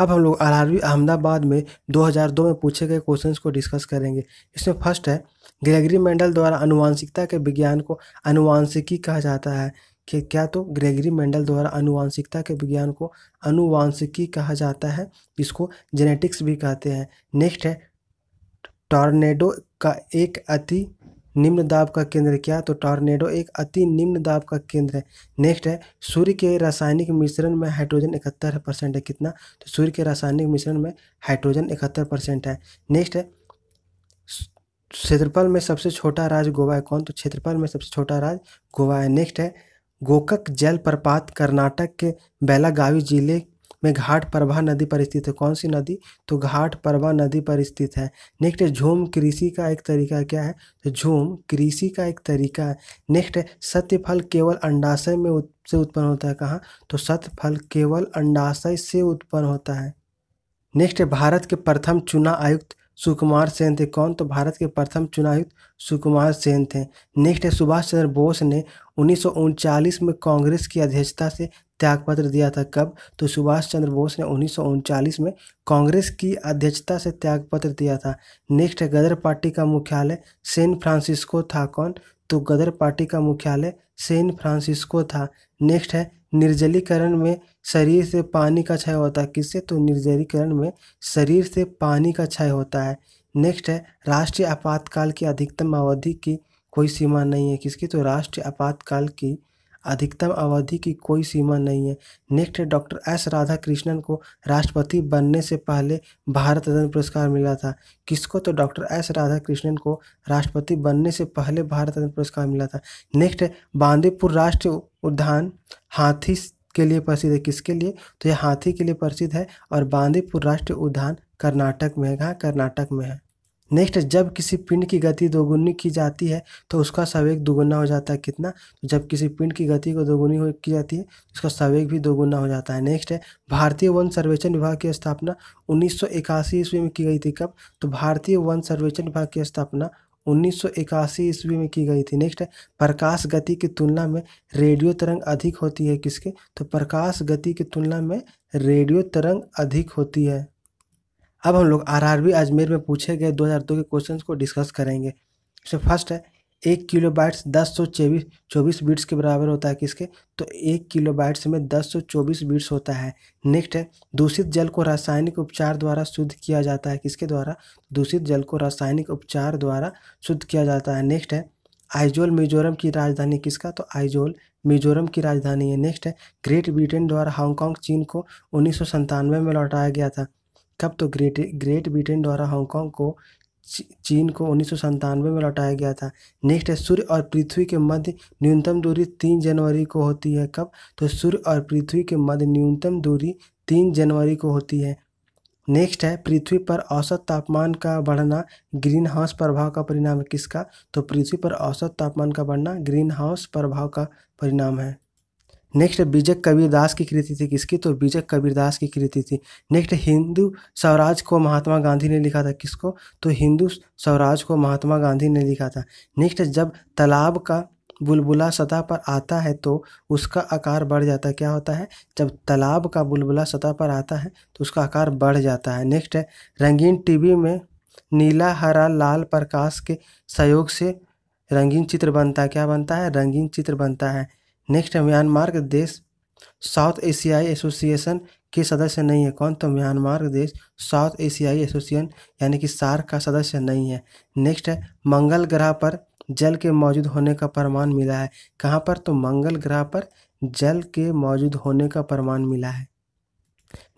अब हम लोग आर अहमदाबाद में 2002 में पूछे गए क्वेश्चंस को डिस्कस करेंगे इसमें फर्स्ट है ग्रेगरी मेंडल द्वारा अनुवांशिकता के विज्ञान को अनुवांशिकी कहा जाता है कि क्या तो ग्रेगरी मेंडल द्वारा अनुवांशिकता के विज्ञान को अनुवांशिकी कहा जाता है इसको जेनेटिक्स भी कहते हैं नेक्स्ट है टॉर्नेडो का एक अति निम्न दाब का केंद्र क्या तो टॉर्नेडो एक अति निम्न दाब का केंद्र है नेक्स्ट है सूर्य के रासायनिक मिश्रण में हाइड्रोजन इकहत्तर परसेंट है कितना तो सूर्य के रासायनिक मिश्रण में हाइड्रोजन इकहत्तर परसेंट है नेक्स्ट है क्षेत्रफल में सबसे छोटा राज्य गोवा है कौन तो क्षेत्रफल में सबसे छोटा राज्य गोवा है नेक्स्ट है गोकक जलप्रपात कर्नाटक के बेलागावी जिले में घाट प्रभा नदी पर स्थित है कौन सी नदी तो घाट प्रभा नदी पर स्थित है नेक्स्ट है झूम कृषि का एक तरीका क्या है तो झूम कृषि का एक तरीका है नेक्स्ट है फल केवल अंडाशय में उत, से उत्पन्न होता है कहाँ तो सत्य फल केवल अंडाशय से उत्पन्न होता है नेक्स्ट है भारत के प्रथम चुना आयुक्त सुकुमार सेन थे कौन तो भारत के प्रथम चुनायुक्त सुकुमार सेन थे नेक्स्ट है सुभाष चंद्र बोस ने उन्नीस में कांग्रेस की अध्यक्षता से त्यागपत्र दिया था कब तो सुभाष चंद्र बोस ने उन्नीस में कांग्रेस की अध्यक्षता से त्यागपत्र दिया था नेक्स्ट है गदर पार्टी का मुख्यालय सैन फ्रांसिस्को था कौन तो गदर पार्टी का मुख्यालय सैन फ्रांसिस्को था नेक्स्ट है निर्जलीकरण में शरीर से पानी का क्षय होता है किससे तो निर्जलीकरण में शरीर से पानी का क्षय होता है नेक्स्ट है राष्ट्रीय आपातकाल की अधिकतम अवधि की कोई सीमा नहीं है किसकी तो राष्ट्रीय आपातकाल की अधिकतम अवधि की कोई सीमा नहीं है next doctor S Radhakrishnan को राष्ट्रपति बनने से पहले भारत रत्न पुरस्कार मिला था किसको तो डॉक्टर एस राधा कृष्णन को राष्ट्रपति बनने से पहले भारत रत्न पुरस्कार मिला था नेक्स्ट बांदीपुर राष्ट्रीय उद्यान हाथी के लिए प्रसिद्ध है किसके लिए तो यह हाथी के लिए प्रसिद्ध है और बांदीपुर राष्ट्रीय उद्यान कर्नाटक में है कर्नाटक में है नेक्स्ट जब किसी पिंड की गति दोगुनी की जाती है तो उसका सवेग दोगुना हो जाता है कितना तो जब किसी पिंड की गति को दोगुनी की जाती है तो उसका सवेग भी दोगुना हो जाता है नेक्स्ट है भारतीय वन सर्वेक्षण विभाग की स्थापना उन्नीस ईस्वी में की गई थी कब तो भारतीय वन सर्वेक्षण विभाग की स्थापना 1981 ईस्वी में की गई थी नेक्स्ट है प्रकाश गति की तुलना में रेडियो तरंग अधिक होती है किसके तो प्रकाश गति की तुलना में रेडियो तरंग अधिक होती है अब हम लोग आरआरबी अजमेर में पूछे गए 2002 के क्वेश्चंस को डिस्कस करेंगे इसमें फर्स्ट है एक किलो बाइट्स दस सौ चौबीस चौबीस बीट्स के बराबर होता है किसके तो एक किलो बाइट्स में दस सौ चौबीस बीट्स होता है नेक्स्ट है दूषित जल को रासायनिक उपचार द्वारा शुद्ध किया जाता है किसके द्वारा दूषित जल को रासायनिक उपचार द्वारा शुद्ध किया जाता है नेक्स्ट है आइजोल मिजोरम की राजधानी किसका तो आइजोल मिजोरम की राजधानी है नेक्स्ट है ग्रेट ब्रिटेन द्वारा हांगकांग चीन को उन्नीस में लौटाया गया था कब तो ग्रेट ग्रेट ब्रिटेन द्वारा हांगकांग को चीन को उन्नीस में लौटाया गया था नेक्स्ट है सूर्य और पृथ्वी के मध्य न्यूनतम दूरी तीन जनवरी को होती है कब तो सूर्य और पृथ्वी के मध्य न्यूनतम दूरी तीन जनवरी को होती है नेक्स्ट है पृथ्वी पर औसत तापमान का बढ़ना ग्रीन हाउस प्रभाव का परिणाम है किसका तो पृथ्वी पर औसत तापमान का बढ़ना ग्रीन हाउस प्रभाव का परिणाम है नेक्स्ट बीजक कबीरदास की कृति थी किसकी तो बीजक कबीरदास की कृति थी नेक्स्ट हिंदू स्वराज को महात्मा गांधी ने लिखा था किसको तो हिंदू स्वराज को महात्मा गांधी ने लिखा था नेक्स्ट जब तालाब का बुलबुला सतह पर आता है तो उसका आकार बढ़ जाता है क्या होता है जब तालाब का बुलबुला सतह पर आता है तो उसका आकार बढ़ जाता है नेक्स्ट है रंगीन टीवी में नीला हरा लाल प्रकाश के सहयोग से रंगीन चित्र बनता है क्या बनता है रंगीन चित्र बनता है नेक्स्ट है म्यांमार के देश साउथ एशियाई एसोसिएशन के सदस्य नहीं है कौन तो म्यांमार देश साउथ एशियाई एसोसिएशन यानी कि सार का सदस्य नहीं है नेक्स्ट है मंगल ग्रह पर जल के मौजूद होने का प्रमाण मिला है कहाँ पर तो मंगल ग्रह पर जल के मौजूद होने का प्रमाण मिला है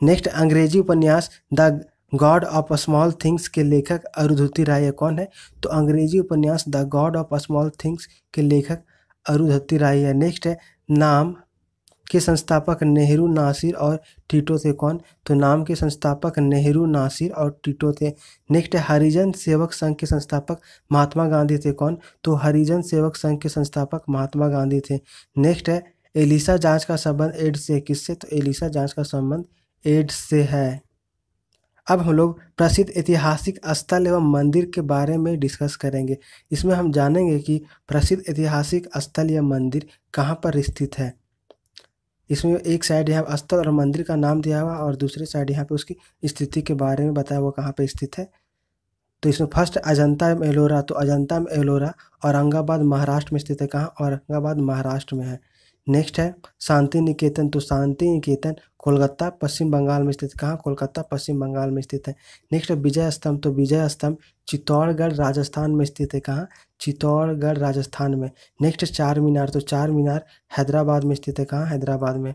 नेक्स्ट अंग्रेजी उपन्यास The God of Small Things के लेखक अरुधुति राय कौन है तो अंग्रेजी उपन्यास The God of Small Things के लेखक अरुधति राय है नेक्स्ट है नाम के संस्थापक नेहरू नासिर और टीटो थे कौन तो नाम के संस्थापक नेहरू नासिर और टीटो थे नेक्स्ट है हरिजन सेवक संघ के संस्थापक महात्मा गांधी थे कौन तो हरिजन सेवक संघ के संस्थापक महात्मा गांधी थे नेक्स्ट है एलिसा जांच का संबंध एड्स से किससे तो एलिसा जांच का संबंध एड्स से है अब हम लोग प्रसिद्ध ऐतिहासिक स्थल एवं मंदिर के बारे में डिस्कस करेंगे इसमें हम जानेंगे कि प्रसिद्ध ऐतिहासिक स्थल या मंदिर कहाँ पर स्थित है इसमें एक साइड यहाँ स्थल और मंदिर का नाम दिया हुआ और दूसरे साइड यहाँ पे उसकी स्थिति के बारे में बताया हुआ कहाँ पर स्थित है तो इसमें फर्स्ट अजंता एलोरा तो अजंता में एलोरा औरंगाबाद महाराष्ट्र में स्थित है कहाँ औरंगाबाद महाराष्ट्र में है नेक्स्ट है शांति निकेतन तो शांति निकेतन कोलकाता पश्चिम बंगाल में स्थित कहाँ कोलकाता पश्चिम बंगाल में स्थित है नेक्स्ट है विजय स्तंभ तो विजय स्तंभ चित्तौड़गढ़ राजस्थान में स्थित है कहाँ चित्तौड़गढ़ राजस्थान में नेक्स्ट चार मीनार तो चार मीनार हैदराबाद में स्थित है कहाँ हैदराबाद में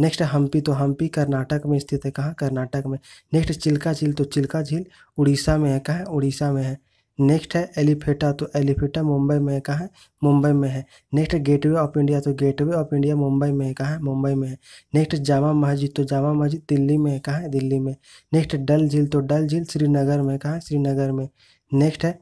नेक्स्ट हम्पी तो हम्पी कर्नाटक में स्थित है कहाँ कर्नाटक में नेक्स्ट चिल्का झील तो चिल्का झील उड़ीसा में है कहाँ उड़ीसा में है नेक्स्ट है एलिफेटा तो एलिफेटा मुंबई में कहाँ है मुंबई में है नेक्स्ट गेटवे ऑफ इंडिया तो गेटवे ऑफ इंडिया मुंबई में कहाँ है मुंबई में है नेक्स्ट जामा मस्जिद तो जामा मस्जिद दिल्ली में कहाँ है दिल्ली में नेक्स्ट डल झील तो डल झील श्रीनगर में कहाँ है श्रीनगर में नेक्स्ट है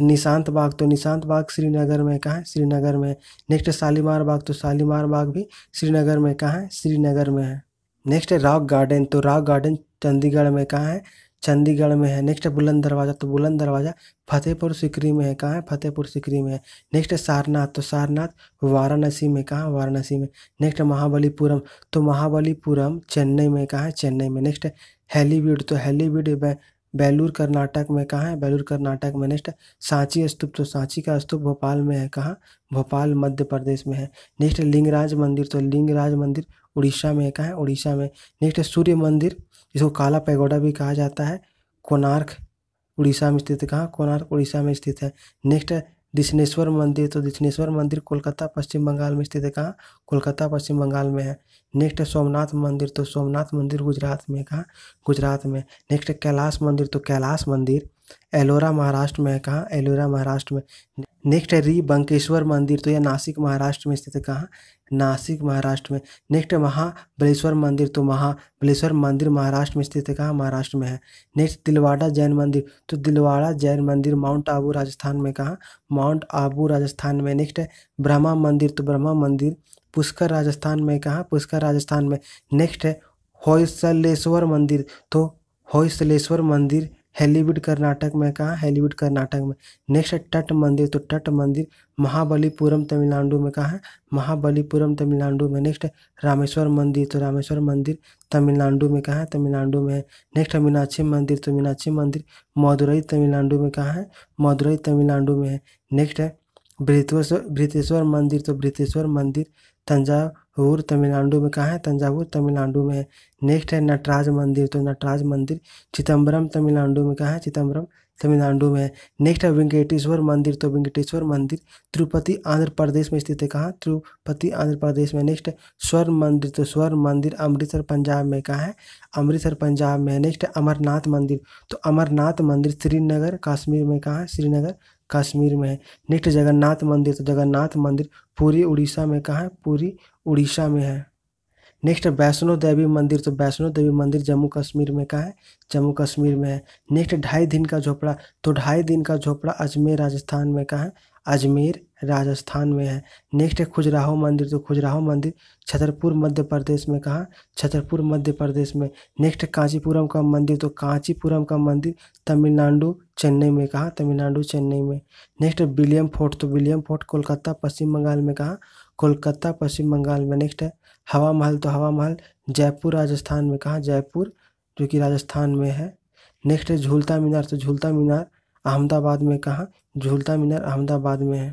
निशांत बाग तो निशांत बाग श्रीनगर में कहाँ है श्रीनगर में नेक्स्ट शालीमार बाग तो शालीमार बाग भी श्रीनगर में कहाँ है श्रीनगर में है नेक्स्ट है रॉक गार्डन तो रॉक गार्डन चंडीगढ़ में कहाँ है चंडीगढ़ में है नेक्स्ट है बुलंद दरवाज़ा तो बुलंद दरवाज़ा फतेहपुर सिकरी में है कहाँ है फतेहपुर सिकरी में है नेक्स्ट है सारनाथ तो सारनाथ वाराणसी में कहाँ वाराणसी में नेक्स्ट है महाबलीपुरम तो महाबलीपुरम चेन्नई में कहाँ है चेन्नई में नेक्स्ट है तो हेलीवीड बेलूर कर्नाटक में कहाँ है बेलूर कर्नाटक में नेक्स्ट सांची स्तूप तो सांची का स्तूप भोपाल में है कहाँ भोपाल मध्य प्रदेश में है नेक्स्ट लिंगराज मंदिर तो लिंगराज मंदिर उड़ीसा में है कहाँ है उड़ीसा में नेक्स्ट सूर्य मंदिर जिसको काला पैगोडा भी कहा जाता है कोणार्क उड़ीसा में स्थित है कहाँ कोणार्क उड़ीसा में स्थित है नेक्स्ट है दक्षिणेश्वर मंदिर तो दिशनेश्वर मंदिर कोलकाता पश्चिम बंगाल में स्थित है कहाँ कोलकाता पश्चिम बंगाल में है नेक्स्ट है सोमनाथ मंदिर तो सोमनाथ मंदिर गुजरात में कहाँ गुजरात में नेक्स्ट है कैलाश मंदिर तो कैलाश मंदिर एलोरा महाराष्ट्र में है कहाँ एलोरा महाराष्ट्र में नेक्स्ट है री बंकेश्वर मंदिर तो यह नासिक महाराष्ट्र में स्थित है कहाँ नासिक महाराष्ट्र में नेक्स्ट महाबलेश्वर मंदिर तो महाबलेश्वर मंदिर महाराष्ट्र में स्थित है कहाँ महाराष्ट्र में है नेक्स्ट दिलवाड़ा जैन मंदिर तो दिलवाड़ा जैन मंदिर माउंट आबू राजस्थान में कहाँ माउंट आबू राजस्थान में नेक्स्ट है ब्रह्मा मंदिर तो ब्रह्मा मंदिर पुष्कर राजस्थान में कहाँ पुष्कर राजस्थान में नेक्स्ट है होयसलेश्वर मंदिर तो होयसलेश्वर मंदिर हेलीवुड कर्नाटक में कहाँ हेलीवुड कर्नाटक में नेक्स्ट है तट मंदिर तो तट मंदिर महाबलीपुरम तमिलनाडु में कहा है महाबलीपुरम तमिलनाडु में नेक्स्ट है रामेश्वर मंदिर तो रामेश्वर मंदिर तमिलनाडु में कहाँ है तमिलनाडु में है नेक्स्ट है मीनाक्षी मंदिर तो मीनाक्षी मंदिर मदुरई तमिलनाडु में कहाँ है मदुरई तमिलनाडु में है नेक्स्ट है बृहतेश्वर मंदिर तो बृहतेश्वर मंदिर तंजाव वूर तमिलनाडु में कहाँ है तंजावुर तमिलनाडु में है नेक्स्ट है नटराज मंदिर तो नटराज मंदिर चिदम्बरम तमिलनाडु में कहाँ है चिदम्बरम तमिलनाडु में है नेक्स्ट है वेंकटेश्वर मंदिर तो वेंकटेश्वर मंदिर तिरुपति आंध्र प्रदेश में स्थित है कहाँ तिरुपति आंध्र प्रदेश में नेक्स्ट स्वर्ण मंदिर तो स्वर्ण मंदिर अमृतसर पंजाब में कहाँ है अमृतसर पंजाब में है नेक्स्ट है अमरनाथ मंदिर तो अमरनाथ मंदिर श्रीनगर कश्मीर में कहाँ है श्रीनगर कश्मीर में है नेक्स्ट जगन्नाथ मंदिर तो जगन्नाथ मंदिर पूरी उड़ीसा में कहाँ है पूरी उड़ीसा में है नेक्स्ट है वैष्णो देवी मंदिर तो वैष्णो देवी मंदिर जम्मू कश्मीर में कहाँ है जम्मू कश्मीर में है नेक्स्ट ढाई दिन का झोपड़ा तो ढाई दिन का झोपड़ा अजमेर राजस्थान में कहाँ है अजमेर राजस्थान में है नेक्स्ट है खुजराहो मंदिर तो खुजराहो मंदिर छतरपुर मध्य प्रदेश में कहाँ छतरपुर मध्य प्रदेश में नेक्स्ट कांचीपुरम का मंदिर तो कांचीपुरम का मंदिर तमिलनाडु चेन्नई में कहाँ तमिलनाडु चेन्नई में नेक्स्ट विलियम फोर्ट तो विलियम फोर्ट कोलकाता पश्चिम बंगाल में कहाँ कोलकाता पश्चिम बंगाल में नेक्स्ट है हवा महल तो हवा महल जयपुर राजस्थान में कहाँ जयपुर जो कि राजस्थान में है नेक्स्ट है झूलता मीनार तो झूलता मीनार अहमदाबाद में कहाँ झूलता मीनार अहमदाबाद में है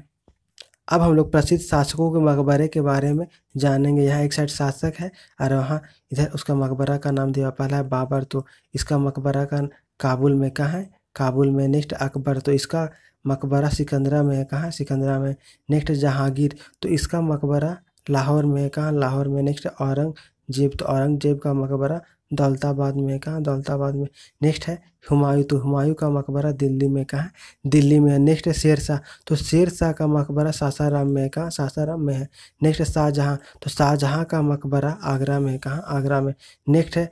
अब हम लोग प्रसिद्ध शासकों के मकबरे के बारे में जानेंगे यहाँ एक साइड शासक है और वहाँ इधर उसका मकबरा का नाम दिया पहला है बाबर तो इसका मकबरा का काबुल में कहाँ है काबुल में नेक्स्ट अकबर तो इसका मकबरा सिकंदरा में है कहाँ सिकंदरा में नेक्स्ट जहांगीर तो इसका मकबरा लाहौर में है कहाँ लाहौर में नेक्स्ट औरंगजेब तो औरंगजेब का मकबरा दौलताबाद में कहाँ दौलताबाद में नेक्स्ट है हुमायूं तो हुमायूं का मकबरा दिल्ली में कहाँ दिल्ली में है नेक्स्ट है शेर शाह तो शेर शाह का मकबरा सासाराम में कहाँ सासाराम में है नेक्स्ट है शाहजहाँ तो शाहजहाँ का मकबरा आगरा में कहाँ आगरा में नेक्स्ट है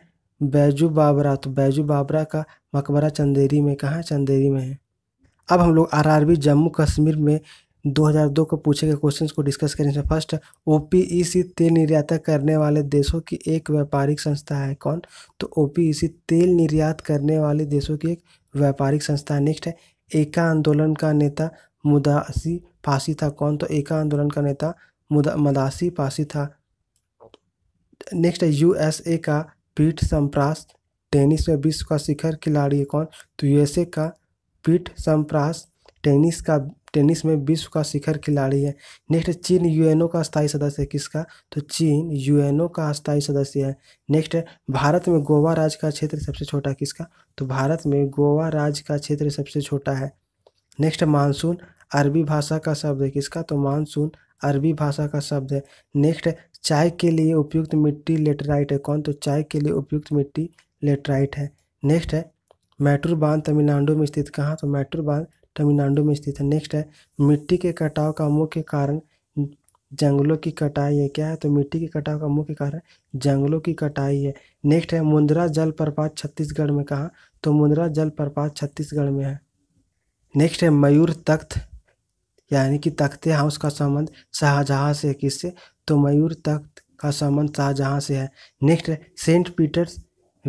बैजू बाबरा तो बैजू बाबरा का मकबरा चंदेरी में कहाँ चंदेरी में है अब हम लोग आर जम्मू कश्मीर में 2002 को पूछे गए क्वेश्चंस को डिस्कस इसमें फर्स्ट ओपीईसी e तेल निर्यात करने वाले देशों की एक व्यापारिक संस्था है कौन तो ओपीईसी e तेल निर्यात करने वाले देशों की एक व्यापारिक संस्था नेक्स्ट है एका आंदोलन का नेता मुदासी पासी था कौन तो एका आंदोलन का नेता मुदा मदासी पासी था नेक्स्ट है यूएसए का पीठ संप्रास टेनिस में विश्व का शिखर खिलाड़ी है कौन तो यूएसए का पीठ संप्रास टेनिस का टेनिस में विश्व का शिखर खिलाड़ी है नेक्स्ट चीन यूएनओ का स्थायी सदस्य है किसका तो चीन यूएनओ का स्थायी सदस्य है नेक्स्ट भारत में गोवा राज्य का क्षेत्र सबसे छोटा किसका तो भारत में गोवा राज्य का क्षेत्र सबसे छोटा है नेक्स्ट मानसून अरबी भाषा का शब्द है किसका तो मानसून अरबी भाषा का शब्द है नेक्स्ट चाय के लिए उपयुक्त मिट्टी लेटराइट है कौन तो चाय के लिए उपयुक्त मिट्टी लेटराइट है नेक्स्ट है मैटूर बांध तमिलनाडु में स्थित कहाँ तो मैटूर बांध तमिलनाडु में स्थित है नेक्स्ट है मिट्टी के कटाव का मुख्य कारण जंगलों की कटाई है क्या है तो मिट्टी के कटाव का मुख्य कारण जंगलों की कटाई है नेक्स्ट है मुंद्रा जलप्रपात छत्तीसगढ़ में कहाँ तो मुंद्रा जलप्रपात छत्तीसगढ़ में है नेक्स्ट है मयूर तख्त यानी कि तख्ते हाउस का संबंध शाहजहाँ से है किससे तो मयूर तख्त का संबंध शाहजहाँ से है नेक्स्ट है Saint Peter's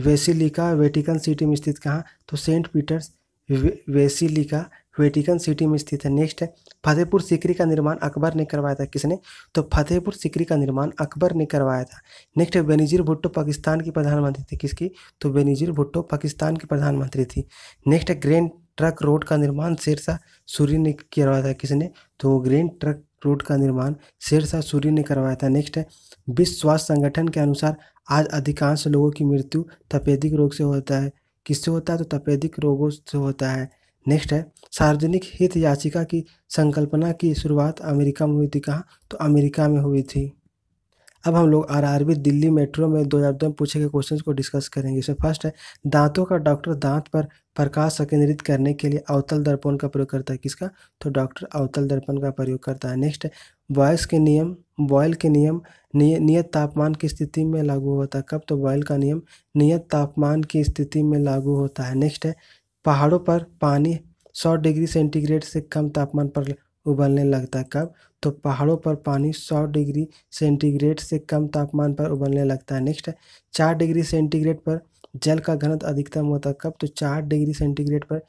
Basilica Vatican City में स्थित कहाँ तो Saint Peter's Basilica Vatican City में स्थित है नेक्स्ट है फतेहपुर सिकरी का निर्माण अकबर ने करवाया था किसने तो फतेहपुर सिकरी का निर्माण अकबर ने करवाया था नेक्स्ट है बेनिजीर भुट्टो पाकिस्तान की प्रधानमंत्री थी किसकी तो बेनिजीर भुट्टो पाकिस्तान की प्रधानमंत्री थी नेक्स्ट है ग्रैंड ट्रक रोड का निर्माण शेरशाह सूरी ने करवाया था किसने तो ग्रैंड ट्रक रोड का निर्माण शेरशाह सूरी ने करवाया था नेक्स्ट है विश्व स्वास्थ्य संगठन के अनुसार आज अधिकांश लोगों की मृत्यु तपेदिक रोग से होता है किससे होता है तो तपेदिक रोगों से होता है नेक्स्ट है सार्वजनिक हित याचिका की संकल्पना की शुरुआत अमेरिका में हुई थी कहाँ तो अमेरिका में हुई थी अब हम लोग आरआरबी दिल्ली मेट्रो में दो हज़ार दो में पूछे गए क्वेश्चन को डिस्कस करेंगे इसमें फर्स्ट है दांतों का डॉक्टर दांत पर प्रकाश केंद्रित करने के लिए अवतल दर्पण का प्रयोग करता है किसका तो डॉक्टर अवतल दर्पण का प्रयोग करता है नेक्स्ट है बॉयस के नियम बॉयल के नियम निय, नियत तापमान की स्थिति में लागू होता है कब तो बॉयल का नियम नियत तापमान की स्थिति में लागू होता है नेक्स्ट है पहाड़ों पर पानी सौ डिग्री सेंटीग्रेड से कम तापमान पर उबलने लगता है कब तो पहाड़ों पर पानी 100 डिग्री सेंटीग्रेड से कम तापमान पर उबलने लगता है नेक्स्ट है चार डिग्री सेंटीग्रेड पर जल का घनत्व अधिकतम होता है कब तो चार डिग्री सेंटीग्रेड पर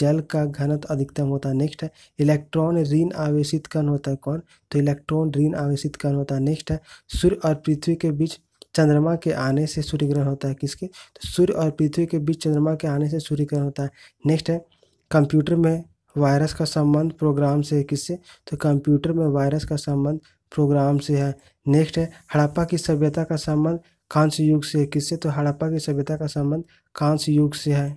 जल का घनत्व अधिकतम होता है नेक्स्ट है इलेक्ट्रॉन ऋण आवेशित कण होता है कौन तो इलेक्ट्रॉन ऋण आवेशित कण होता है नेक्स्ट है सूर्य और पृथ्वी के बीच चंद्रमा के आने से सूर्य ग्रहण होता है किसके तो सूर्य और पृथ्वी के बीच चंद्रमा के आने से सूर्य ग्रहण होता है नेक्स्ट है कंप्यूटर में वायरस का संबंध प्रोग्राम से है किससे तो कंप्यूटर में वायरस का संबंध प्रोग्राम से है नेक्स्ट है हड़प्पा की सभ्यता का संबंध कांस्य युग से है किससे तो हड़प्पा की सभ्यता का संबंध कांस्य युग से है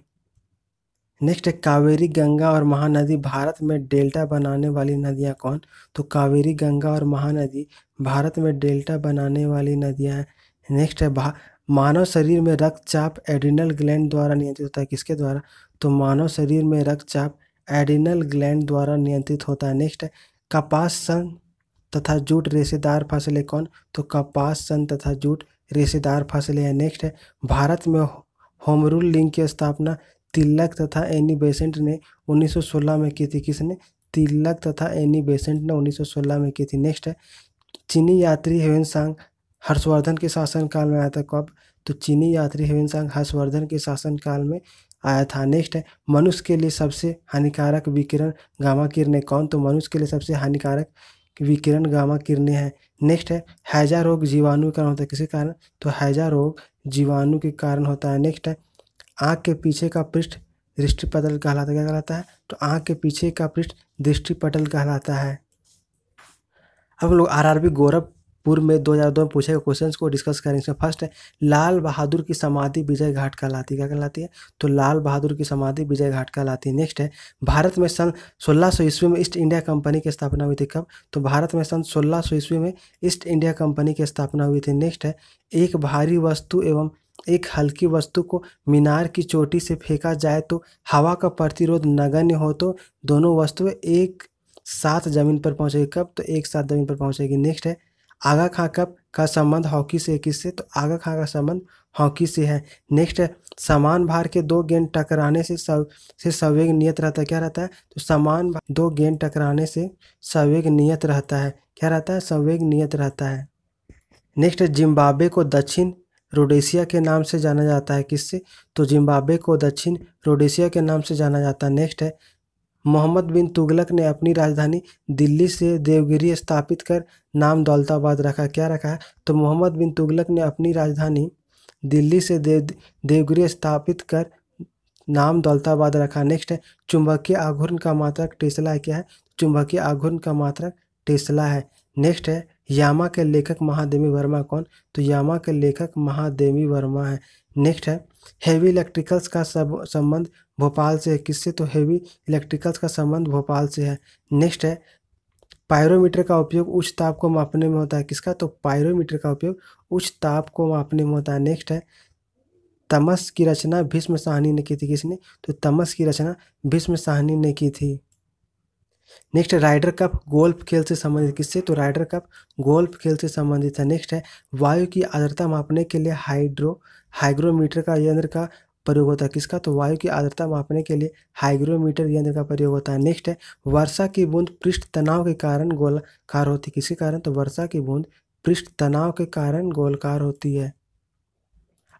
नेक्स्ट है कावेरी गंगा और महानदी भारत में डेल्टा बनाने वाली नदियाँ कौन तो कावेरी गंगा और महानदी भारत में डेल्टा बनाने वाली नदियाँ हैं नेक्स्ट है मानव शरीर में रक्तचाप एडिनल ग्लैंड द्वारा नियंत्रित होता है किसके द्वारा तो मानव शरीर में रक्तचाप एडिनल ग्लैंड द्वारा नियंत्रित होता है नेक्स्ट है कपास सन तथा जूट रेशेदार फसलें कौन तो कपास सन तथा जूट रेशेदार फसलें हैं नेक्स्ट है भारत में होमरूल लिंग की स्थापना तिलक तथा एनी बेसेंट ने 1916 में की थी किसने तिलक तथा एनी बेसेंट ने 1916 में की थी नेक्स्ट है चीनी यात्री हेवन सांग हर्षवर्धन के शासनकाल में आया था कब तो चीनी यात्री हेवन सांग हर्षवर्धन के शासनकाल में आया था नेक्स्ट है मनुष्य के लिए सबसे हानिकारक विकिरण गामा किरणें कौन तो मनुष्य के लिए सबसे हानिकारक विकिरण गामा किरणें हैं नेक्स्ट है हैजा रोग जीवाणु के कारण होता है किसके कारण तो हैजा रोग जीवाणु के कारण होता है नेक्स्ट है आँख के पीछे का पृष्ठ दृष्टिपटल कहलाता क्या कहलाता है तो आँख के पीछे का पृष्ठ दृष्टिपटल कहलाता है अब लोग आरआरबी गौरव पूर्व में 2002 में पूछे गए क्वेश्चन को डिस्कस करेंगे इसमें फर्स्ट है लाल बहादुर की समाधि विजय घाट कहलाती क्या कहलाती है तो लाल बहादुर की समाधि विजय घाट कहलाती है नेक्स्ट है भारत में सन सोलह सौ ईस्वी में ईस्ट इंडिया कंपनी की स्थापना हुई थी कब तो भारत में सन सोलह सौ ईस्वी में ईस्ट इंडिया कंपनी की स्थापना हुई थी नेक्स्ट है एक भारी वस्तु एवं एक हल्की वस्तु को मीनार की चोटी से फेंका जाए तो हवा का प्रतिरोध नगण्य हो तो दोनों वस्तुएं एक साथ जमीन पर पहुंचेगी कब तो एक साथ जमीन पर पहुंचेगी नेक्स्ट है आगा खां कप का संबंध हॉकी से किससे तो आगा खां का संबंध हॉकी से है नेक्स्ट समान भार के दो गेंद टकराने से सव से संवेग नियत रहता है क्या रहता है तो समान दो गेंद टकराने से संवेग नियत रहता है क्या रहता है संवेग नियत रहता है नेक्स्ट जिम्बाब्वे को दक्षिण रोडेशिया के नाम से जाना जाता है किससे तो जिम्बाब्वे को दक्षिण रोडेशिया के नाम से जाना जाता है नेक्स्ट है मोहम्मद बिन तुगलक ने अपनी राजधानी दिल्ली से देवगिरी स्थापित कर नाम दौलताबाद रखा क्या रखा है तो मोहम्मद बिन तुगलक ने अपनी राजधानी दिल्ली से देव देवगिरी स्थापित कर नाम दौलताबाद रखा नेक्स्ट है चुंबकीय आघूर्ण का मात्रक टेस्ला क्या है चुंबकीय आघूर्ण का मात्रक टेस्ला है नेक्स्ट है यामा के लेखक महादेवी वर्मा कौन तो यामा के लेखक महादेवी वर्मा है नेक्स्ट है हेवी इलेक्ट्रिकल्स का सब संबंध भोपाल से है किससे तो हैवी इलेक्ट्रिकल्स का संबंध भोपाल से है नेक्स्ट है पायरोमीटर का उपयोग उच्च ताप को मापने में होता है किसका तो पायरोमीटर का उपयोग उच्च ताप को मापने में होता है नेक्स्ट है तमस की रचना भीष्म साहनी ने की थी किसने तो तमस की रचना भीष्म साहनी ने की थी नेक्स्ट है राइडर कप गोल्फ खेल से संबंधित किससे तो राइडर कप गोल्फ खेल से संबंधित है नेक्स्ट है वायु की आर्द्रता मापने के लिए हाइड्रो हाइग्रोमीटर का यंत्र का प्रयोग होता है किसका तो वायु की आर्द्रता मापने के लिए हाइग्रोमीटर यंत्र का प्रयोग होता है नेक्स्ट है वर्षा की बूंद पृष्ठ तनाव के कारण गोलाकार होती है किसके कारण तो वर्षा की बूंद पृष्ठ तनाव के कारण गोलकार होती है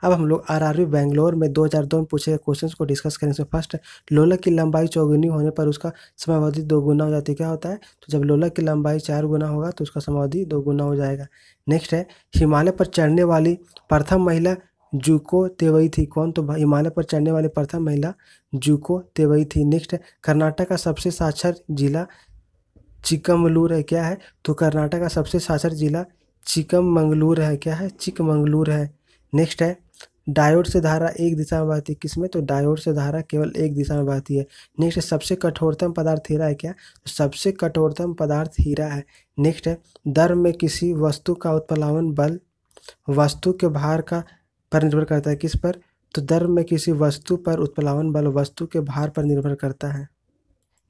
अब हम लोग आर बेंगलोर में 2002 में पूछे गए क्वेश्चन को डिस्कस करें इसमें फर्स्ट लोलक की लंबाई चौगुनी होने पर उसका समावधि दो गुना हो जाती है क्या होता है तो जब लोलक की लंबाई चार गुना होगा तो उसका समावधि दो गुना हो जाएगा नेक्स्ट है हिमालय पर चढ़ने वाली प्रथम महिला जूको तेवई थी कौन तो हिमालय पर चढ़ने वाली प्रथम महिला जूको तेवई थी नेक्स्ट कर्नाटक का सबसे साक्षर जिला चिकमलूर है क्या है तो कर्नाटक का सबसे साक्षर जिला चिकमंगलूर है क्या है चिकमंगलूर है नेक्स्ट है डायोड से धारा एक दिशा में बहती है किसमें तो डायोड से धारा केवल एक दिशा में बहती है नेक्स्ट सबसे कठोरतम पदार्थ हीरा है क्या तो सबसे कठोरतम पदार्थ हीरा है नेक्स्ट है दर में किसी वस्तु का उत्पलावन बल वस्तु के भार का पर निर्भर करता है किस पर तो धर्म में किसी वस्तु पर उत्प्लावन बल वस्तु के भार पर निर्भर करता है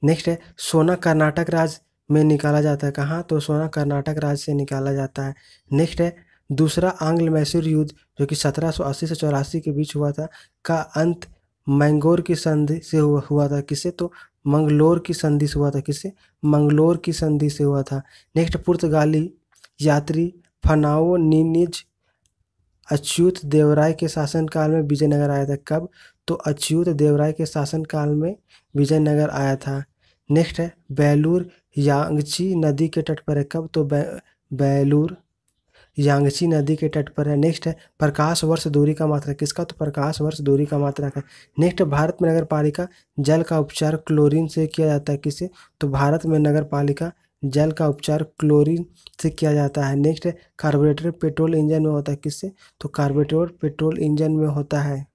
नेक्स्ट है सोना कर्नाटक राज्य में निकाला जाता है कहाँ तो सोना कर्नाटक राज्य से निकाला जाता है नेक्स्ट है दूसरा आंग्ल मैसूर युद्ध जो कि 1780 से चौरासी के बीच हुआ था का अंत मैंगोर की संधि से हुआ था किससे तो मंगलोर की संधि से हुआ था किससे मंगलोर की संधि से हुआ था नेक्स्ट पुर्तगाली यात्री फनाओ नीनिज अच्युत देवराय के शासनकाल में विजयनगर आया था कब तो अच्युत देवराय के शासनकाल में विजयनगर आया था नेक्स्ट है बैलूर यांगची नदी के तट पर है कब तो बै, यांगची नदी के तट पर है नेक्स्ट है प्रकाश वर्ष दूरी का मात्रा किसका तो प्रकाश वर्ष दूरी का मात्रा का नेक्स्ट भारत में नगर पालिका जल का उपचार क्लोरीन से किया जाता है किसे तो भारत में नगर पालिका जल का उपचार क्लोरीन से किया जाता है नेक्स्ट है कार्बोरेटर पेट्रोल इंजन में होता है किससे तो कार्बोरेटर पेट्रोल इंजन में होता है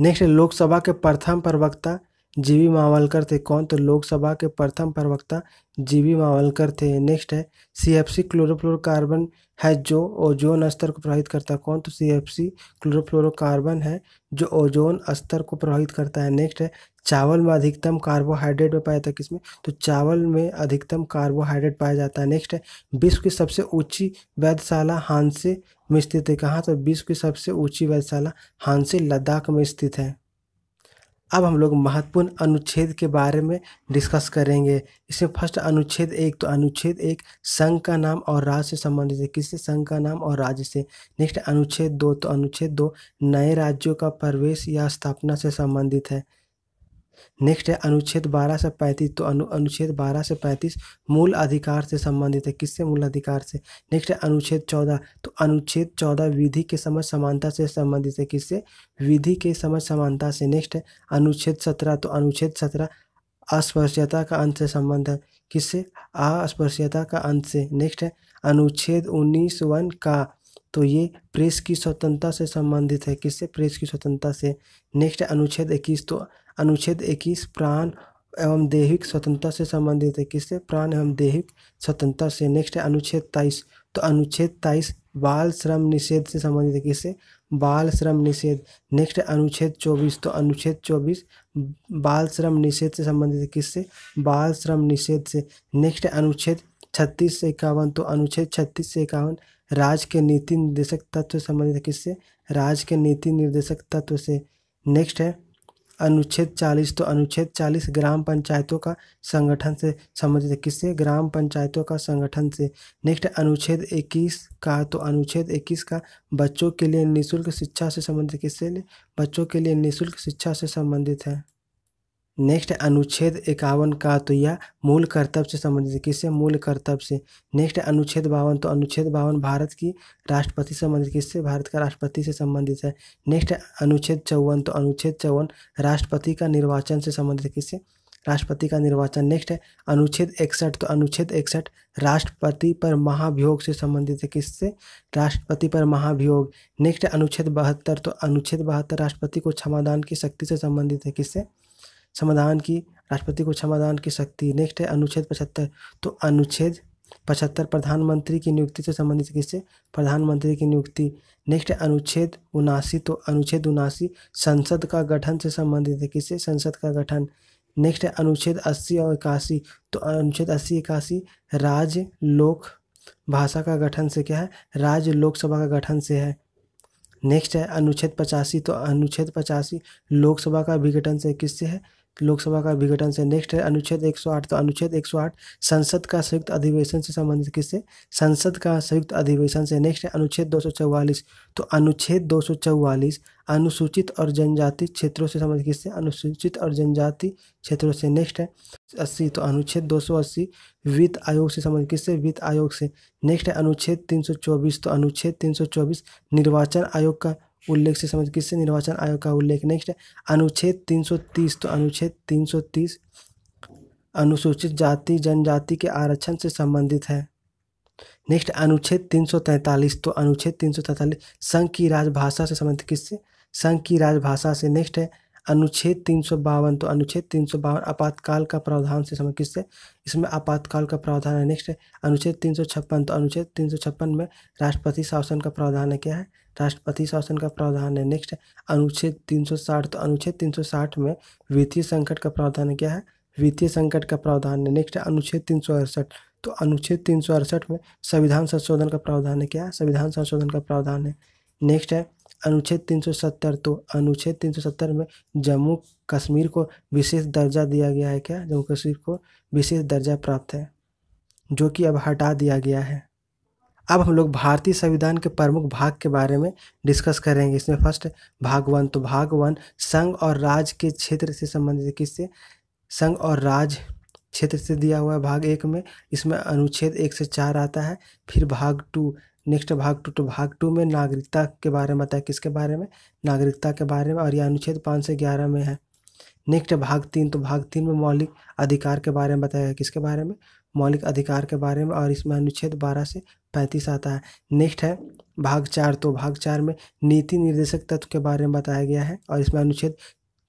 नेक्स्ट लोकसभा के प्रथम प्रवक्ता जीवी मावलकर थे कौन तो लोकसभा के प्रथम प्रवक्ता जीवी मावलकर थे नेक्स्ट है सी एफ सी क्लोरोफ्लोरोकार्बन है जो ओजोन स्तर को प्रभावित करता है कौन तो सी एफ सी क्लोरोफ्लोरोकार्बन है जो ओजोन स्तर को प्रभावित करता है नेक्स्ट है चावल में अधिकतम कार्बोहाइड्रेट में पाया जाता है किसमें तो चावल में अधिकतम कार्बोहाइड्रेट पाया जाता है नेक्स्ट है विश्व की सबसे ऊंची वैधशाला हांसे में स्थित है कहाँ तो विश्व की सबसे ऊंची वैधशाला हांसे लद्दाख में स्थित है अब हम लोग महत्वपूर्ण अनुच्छेद के बारे में डिस्कस करेंगे इसमें फर्स्ट अनुच्छेद एक तो अनुच्छेद एक संघ का नाम और राज्य से संबंधित है किससे संघ का नाम और राज्य से नेक्स्ट अनुच्छेद दो तो अनुच्छेद दो नए राज्यों का प्रवेश या स्थापना से संबंधित है नेक्स्ट है अनुच्छेद 12 से 35 तो अनु अनुच्छेद 12 से 35 मूल अधिकार से संबंधित है किससे मूल अधिकार से नेक्स्ट है अनुच्छेद 14 तो अनुच्छेद 14 विधि के समझ समानता से संबंधित है किससे विधि के समझ समानता से नेक्स्ट है अनुच्छेद 17 तो अनुच्छेद 17 अस्पृश्यता का अंत से संबंध है किससे अस्पृश्यता का अंत से नेक्स्ट है अनुच्छेद उन्नीस वन का तो ये प्रेस की स्वतंत्रता से संबंधित है किससे प्रेस की स्वतंत्रता से नेक्स्ट अनुच्छेद इक्कीस तो अनुच्छेद इक्कीस प्राण एवं देहिक स्वतंत्रता से संबंधित है किससे प्राण एवं देहिक स्वतंत्रता से नेक्स्ट है अनुच्छेद तेईस तो अनुच्छेद तेईस बाल श्रम निषेध से संबंधित है किससे बाल श्रम निषेध नेक्स्ट अनुच्छेद चौबीस तो अनुच्छेद चौबीस बाल श्रम निषेध से संबंधित है किससे बाल श्रम निषेध से नेक्स्ट अनुच्छेद छत्तीस से इक्यावन तो अनुच्छेद छत्तीस से इक्यावन राज्य के नीति निर्देशक तत्व से संबंधित है किससे राज्य के नीति निर्देशक तत्व से नेक्स्ट है अनुच्छेद 40 तो अनुच्छेद 40 ग्राम पंचायतों का संगठन से संबंधित है किससे ग्राम पंचायतों का संगठन से नेक्स्ट अनुच्छेद 21 का तो अनुच्छेद 21 का बच्चों के लिए निःशुल्क शिक्षा से संबंधित किससे बच्चों के लिए निःशुल्क शिक्षा से संबंधित है नेक्स्ट अनुच्छेद इक्यावन का तो यह मूल कर्तव्य से संबंधित किससे मूल कर्तव्य से नेक्स्ट अनुच्छेद बावन तो अनुच्छेद बावन भारत की राष्ट्रपति से संबंधित किससे भारत का राष्ट्रपति से संबंधित है नेक्स्ट अनुच्छेद चौवन तो अनुच्छेद चौवन राष्ट्रपति का निर्वाचन से संबंधित किससे राष्ट्रपति का निर्वाचन नेक्स्ट है अनुच्छेद इकसठ तो अनुच्छेद इकसठ राष्ट्रपति पर महाभियोग से संबंधित है किससे राष्ट्रपति पर महाभियोग नेक्स्ट अनुच्छेद बहत्तर तो अनुच्छेद बहत्तर राष्ट्रपति को क्षमादान की शक्ति से संबंधित है किससे समाधान की राष्ट्रपति को समाधान की शक्ति नेक्स्ट है अनुच्छेद पचहत्तर तो अनुच्छेद पचहत्तर प्रधानमंत्री की नियुक्ति से संबंधित किससे प्रधानमंत्री की नियुक्ति नेक्स्ट है अनुच्छेद उनासी तो अनुच्छेद उनासी संसद का गठन से संबंधित है किससे संसद का गठन नेक्स्ट है अनुच्छेद अस्सी और इक्यासी तो अनुच्छेद अस्सी इक्यासी राज्य लोक भाषा का गठन से क्या है राज्य लोकसभा का गठन से है नेक्स्ट है अनुच्छेद पचासी तो अनुच्छेद पचासी लोकसभा का विघटन से किससे है लोकसभा का विघटन से नेक्स्ट है अनुच्छेद 108 तो अनुच्छेद 108 संसद का संयुक्त अधिवेशन से संबंधित किससे संसद का संयुक्त अधिवेशन से नेक्स्ट है अनुच्छेद 244 तो अनुच्छेद 244 अनुसूचित और जनजाति क्षेत्रों से संबंधित किससे अनुसूचित और जनजाति क्षेत्रों से नेक्स्ट है अस्सी तो अनुच्छेद 280 वित्त आयोग से संबंधित किससे वित्त आयोग से नेक्स्ट है अनुच्छेद तीन तो अनुच्छेद तीन निर्वाचन आयोग का उल्लेख से संबंधित किससे निर्वाचन आयोग का उल्लेख नेक्स्ट है अनुच्छेद 330 तो अनुच्छेद 330 अनुसूचित जाति जनजाति के आरक्षण से संबंधित है नेक्स्ट अनुच्छेद 343 तो अनुच्छेद 343 संघ की राजभाषा से संबंधित किससे संघ की राजभाषा से नेक्स्ट है अनुच्छेद तीन सौ बावन तो अनुच्छेद तीन सौ बावन आपातकाल का प्रावधान से समय किससे इसमें आपातकाल का प्रावधान है नेक्स्ट है अनुच्छेद तीन सौ छप्पन तो अनुच्छेद तीन सौ छप्पन में राष्ट्रपति शासन का प्रावधान है क्या है राष्ट्रपति शासन का प्रावधान है नेक्स्ट अनुच्छेद 360 तो अनुच्छेद 360 में वित्तीय संकट का प्रावधान क्या है वित्तीय संकट का प्रावधान है नेक्स्ट अनुच्छेद तीन तो अनुच्छेद तीन में संविधान संशोधन का प्रावधान है क्या है संविधान संशोधन का प्रावधान है नेक्स्ट है अनुच्छेद 370 तो अनुच्छेद 370 में जम्मू कश्मीर को विशेष दर्जा दिया गया है क्या जम्मू कश्मीर को विशेष दर्जा प्राप्त है जो कि अब हटा दिया गया है अब हम लोग भारतीय संविधान के प्रमुख भाग के बारे में डिस्कस करेंगे इसमें फर्स्ट भाग वन तो भाग वन संघ और राज के क्षेत्र से संबंधित किससे संघ और राज क्षेत्र से दिया हुआ है भाग एक में इसमें अनुच्छेद एक से चार आता है फिर भाग टू नेक्स्ट भाग टू तो भाग टू में नागरिकता के बारे में बताया किसके बारे में नागरिकता के बारे में और यह अनुच्छेद पाँच से ग्यारह में है नेक्स्ट भाग तीन तो भाग तीन में मौलिक अधिकार के बारे में बताया किसके बारे में मौलिक अधिकार के बारे में और इसमें अनुच्छेद बारह से पैंतीस आता है नेक्स्ट है भाग चार तो भाग चार में नीति निर्देशक तत्व के बारे में बताया गया है और इसमें अनुच्छेद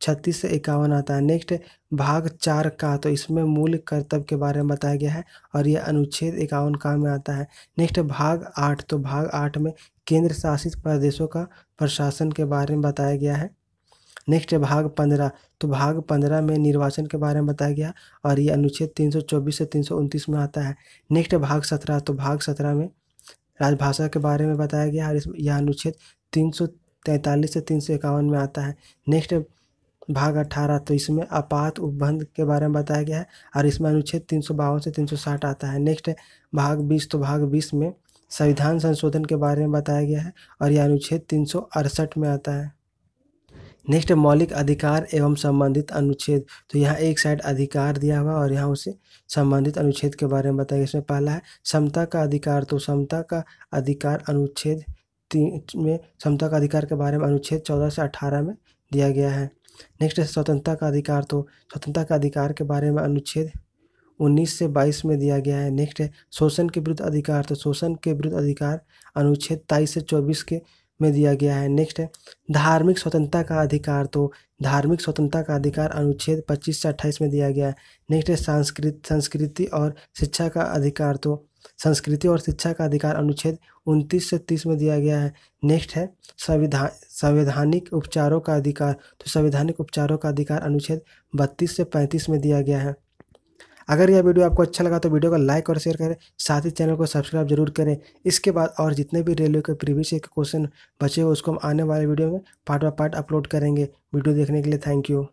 छत्तीस से इक्यावन आता है नेक्स्ट भाग चार का तो इसमें मूल कर्तव्य के बारे में बताया गया है और यह अनुच्छेद इक्यावन का में आता है नेक्स्ट भाग आठ तो भाग आठ में केंद्र शासित प्रदेशों का प्रशासन के बारे में बताया गया है नेक्स्ट है भाग पंद्रह तो भाग पंद्रह में निर्वाचन के बारे में बताया गया और ये अनुच्छेद तीन सौ चौबीस से तीन सौ उनतीस में आता है नेक्स्ट है भाग सत्रह तो भाग सत्रह में राजभाषा के बारे में बताया गया और यह अनुच्छेद तीन सौ तैंतालीस से तीन सौ इक्यावन में आता है नेक्स्ट भाग अट्ठारह तो इसमें आपात उपबंध के बारे में बताया गया है और इसमें अनुच्छेद तीन सौ बावन से तीन सौ साठ आता है नेक्स्ट भाग बीस तो भाग बीस में संविधान संशोधन के बारे में बताया गया है और यह अनुच्छेद तीन सौ अड़सठ में आता है नेक्स्ट है मौलिक अधिकार एवं संबंधित अनुच्छेद तो यहाँ एक साइड अधिकार दिया हुआ और यहाँ उसे संबंधित अनुच्छेद के बारे में बताया इसमें पहला है समता का अधिकार तो समता का अधिकार अनुच्छेद तीन में समता का अधिकार के बारे में अनुच्छेद चौदह से अठारह में दिया गया है नेक्स्ट है स्वतंत्रता का अधिकार तो स्वतंत्रता का अधिकार के बारे में अनुच्छेद उन्नीस से बाईस में दिया गया है नेक्स्ट है शोषण के विरुद्ध अधिकार तो शोषण के विरुद्ध अधिकार अनुच्छेद ताईस से चौबीस के में दिया गया है नेक्स्ट है धार्मिक स्वतंत्रता का अधिकार तो धार्मिक स्वतंत्रता का अधिकार अनुच्छेद 25 से 28 में दिया गया है नेक्स्ट है सांस्कृत संस्कृति और शिक्षा का अधिकार तो संस्कृति और शिक्षा का अधिकार अनुच्छेद 29 से 30 में दिया गया है नेक्स्ट है संविधान संवैधानिक उपचारों का अधिकार तो संवैधानिक उपचारों का अधिकार अनुच्छेद बत्तीस से पैंतीस में दिया गया है अगर यह वीडियो आपको अच्छा लगा तो वीडियो को लाइक और शेयर करें साथ ही चैनल को सब्सक्राइब जरूर करें इसके बाद और जितने भी रेलवे के प्रीवियस के क्वेश्चन बचे हो उसको हम आने वाले वीडियो में पार्ट बाय पार्ट अपलोड करेंगे वीडियो देखने के लिए थैंक यू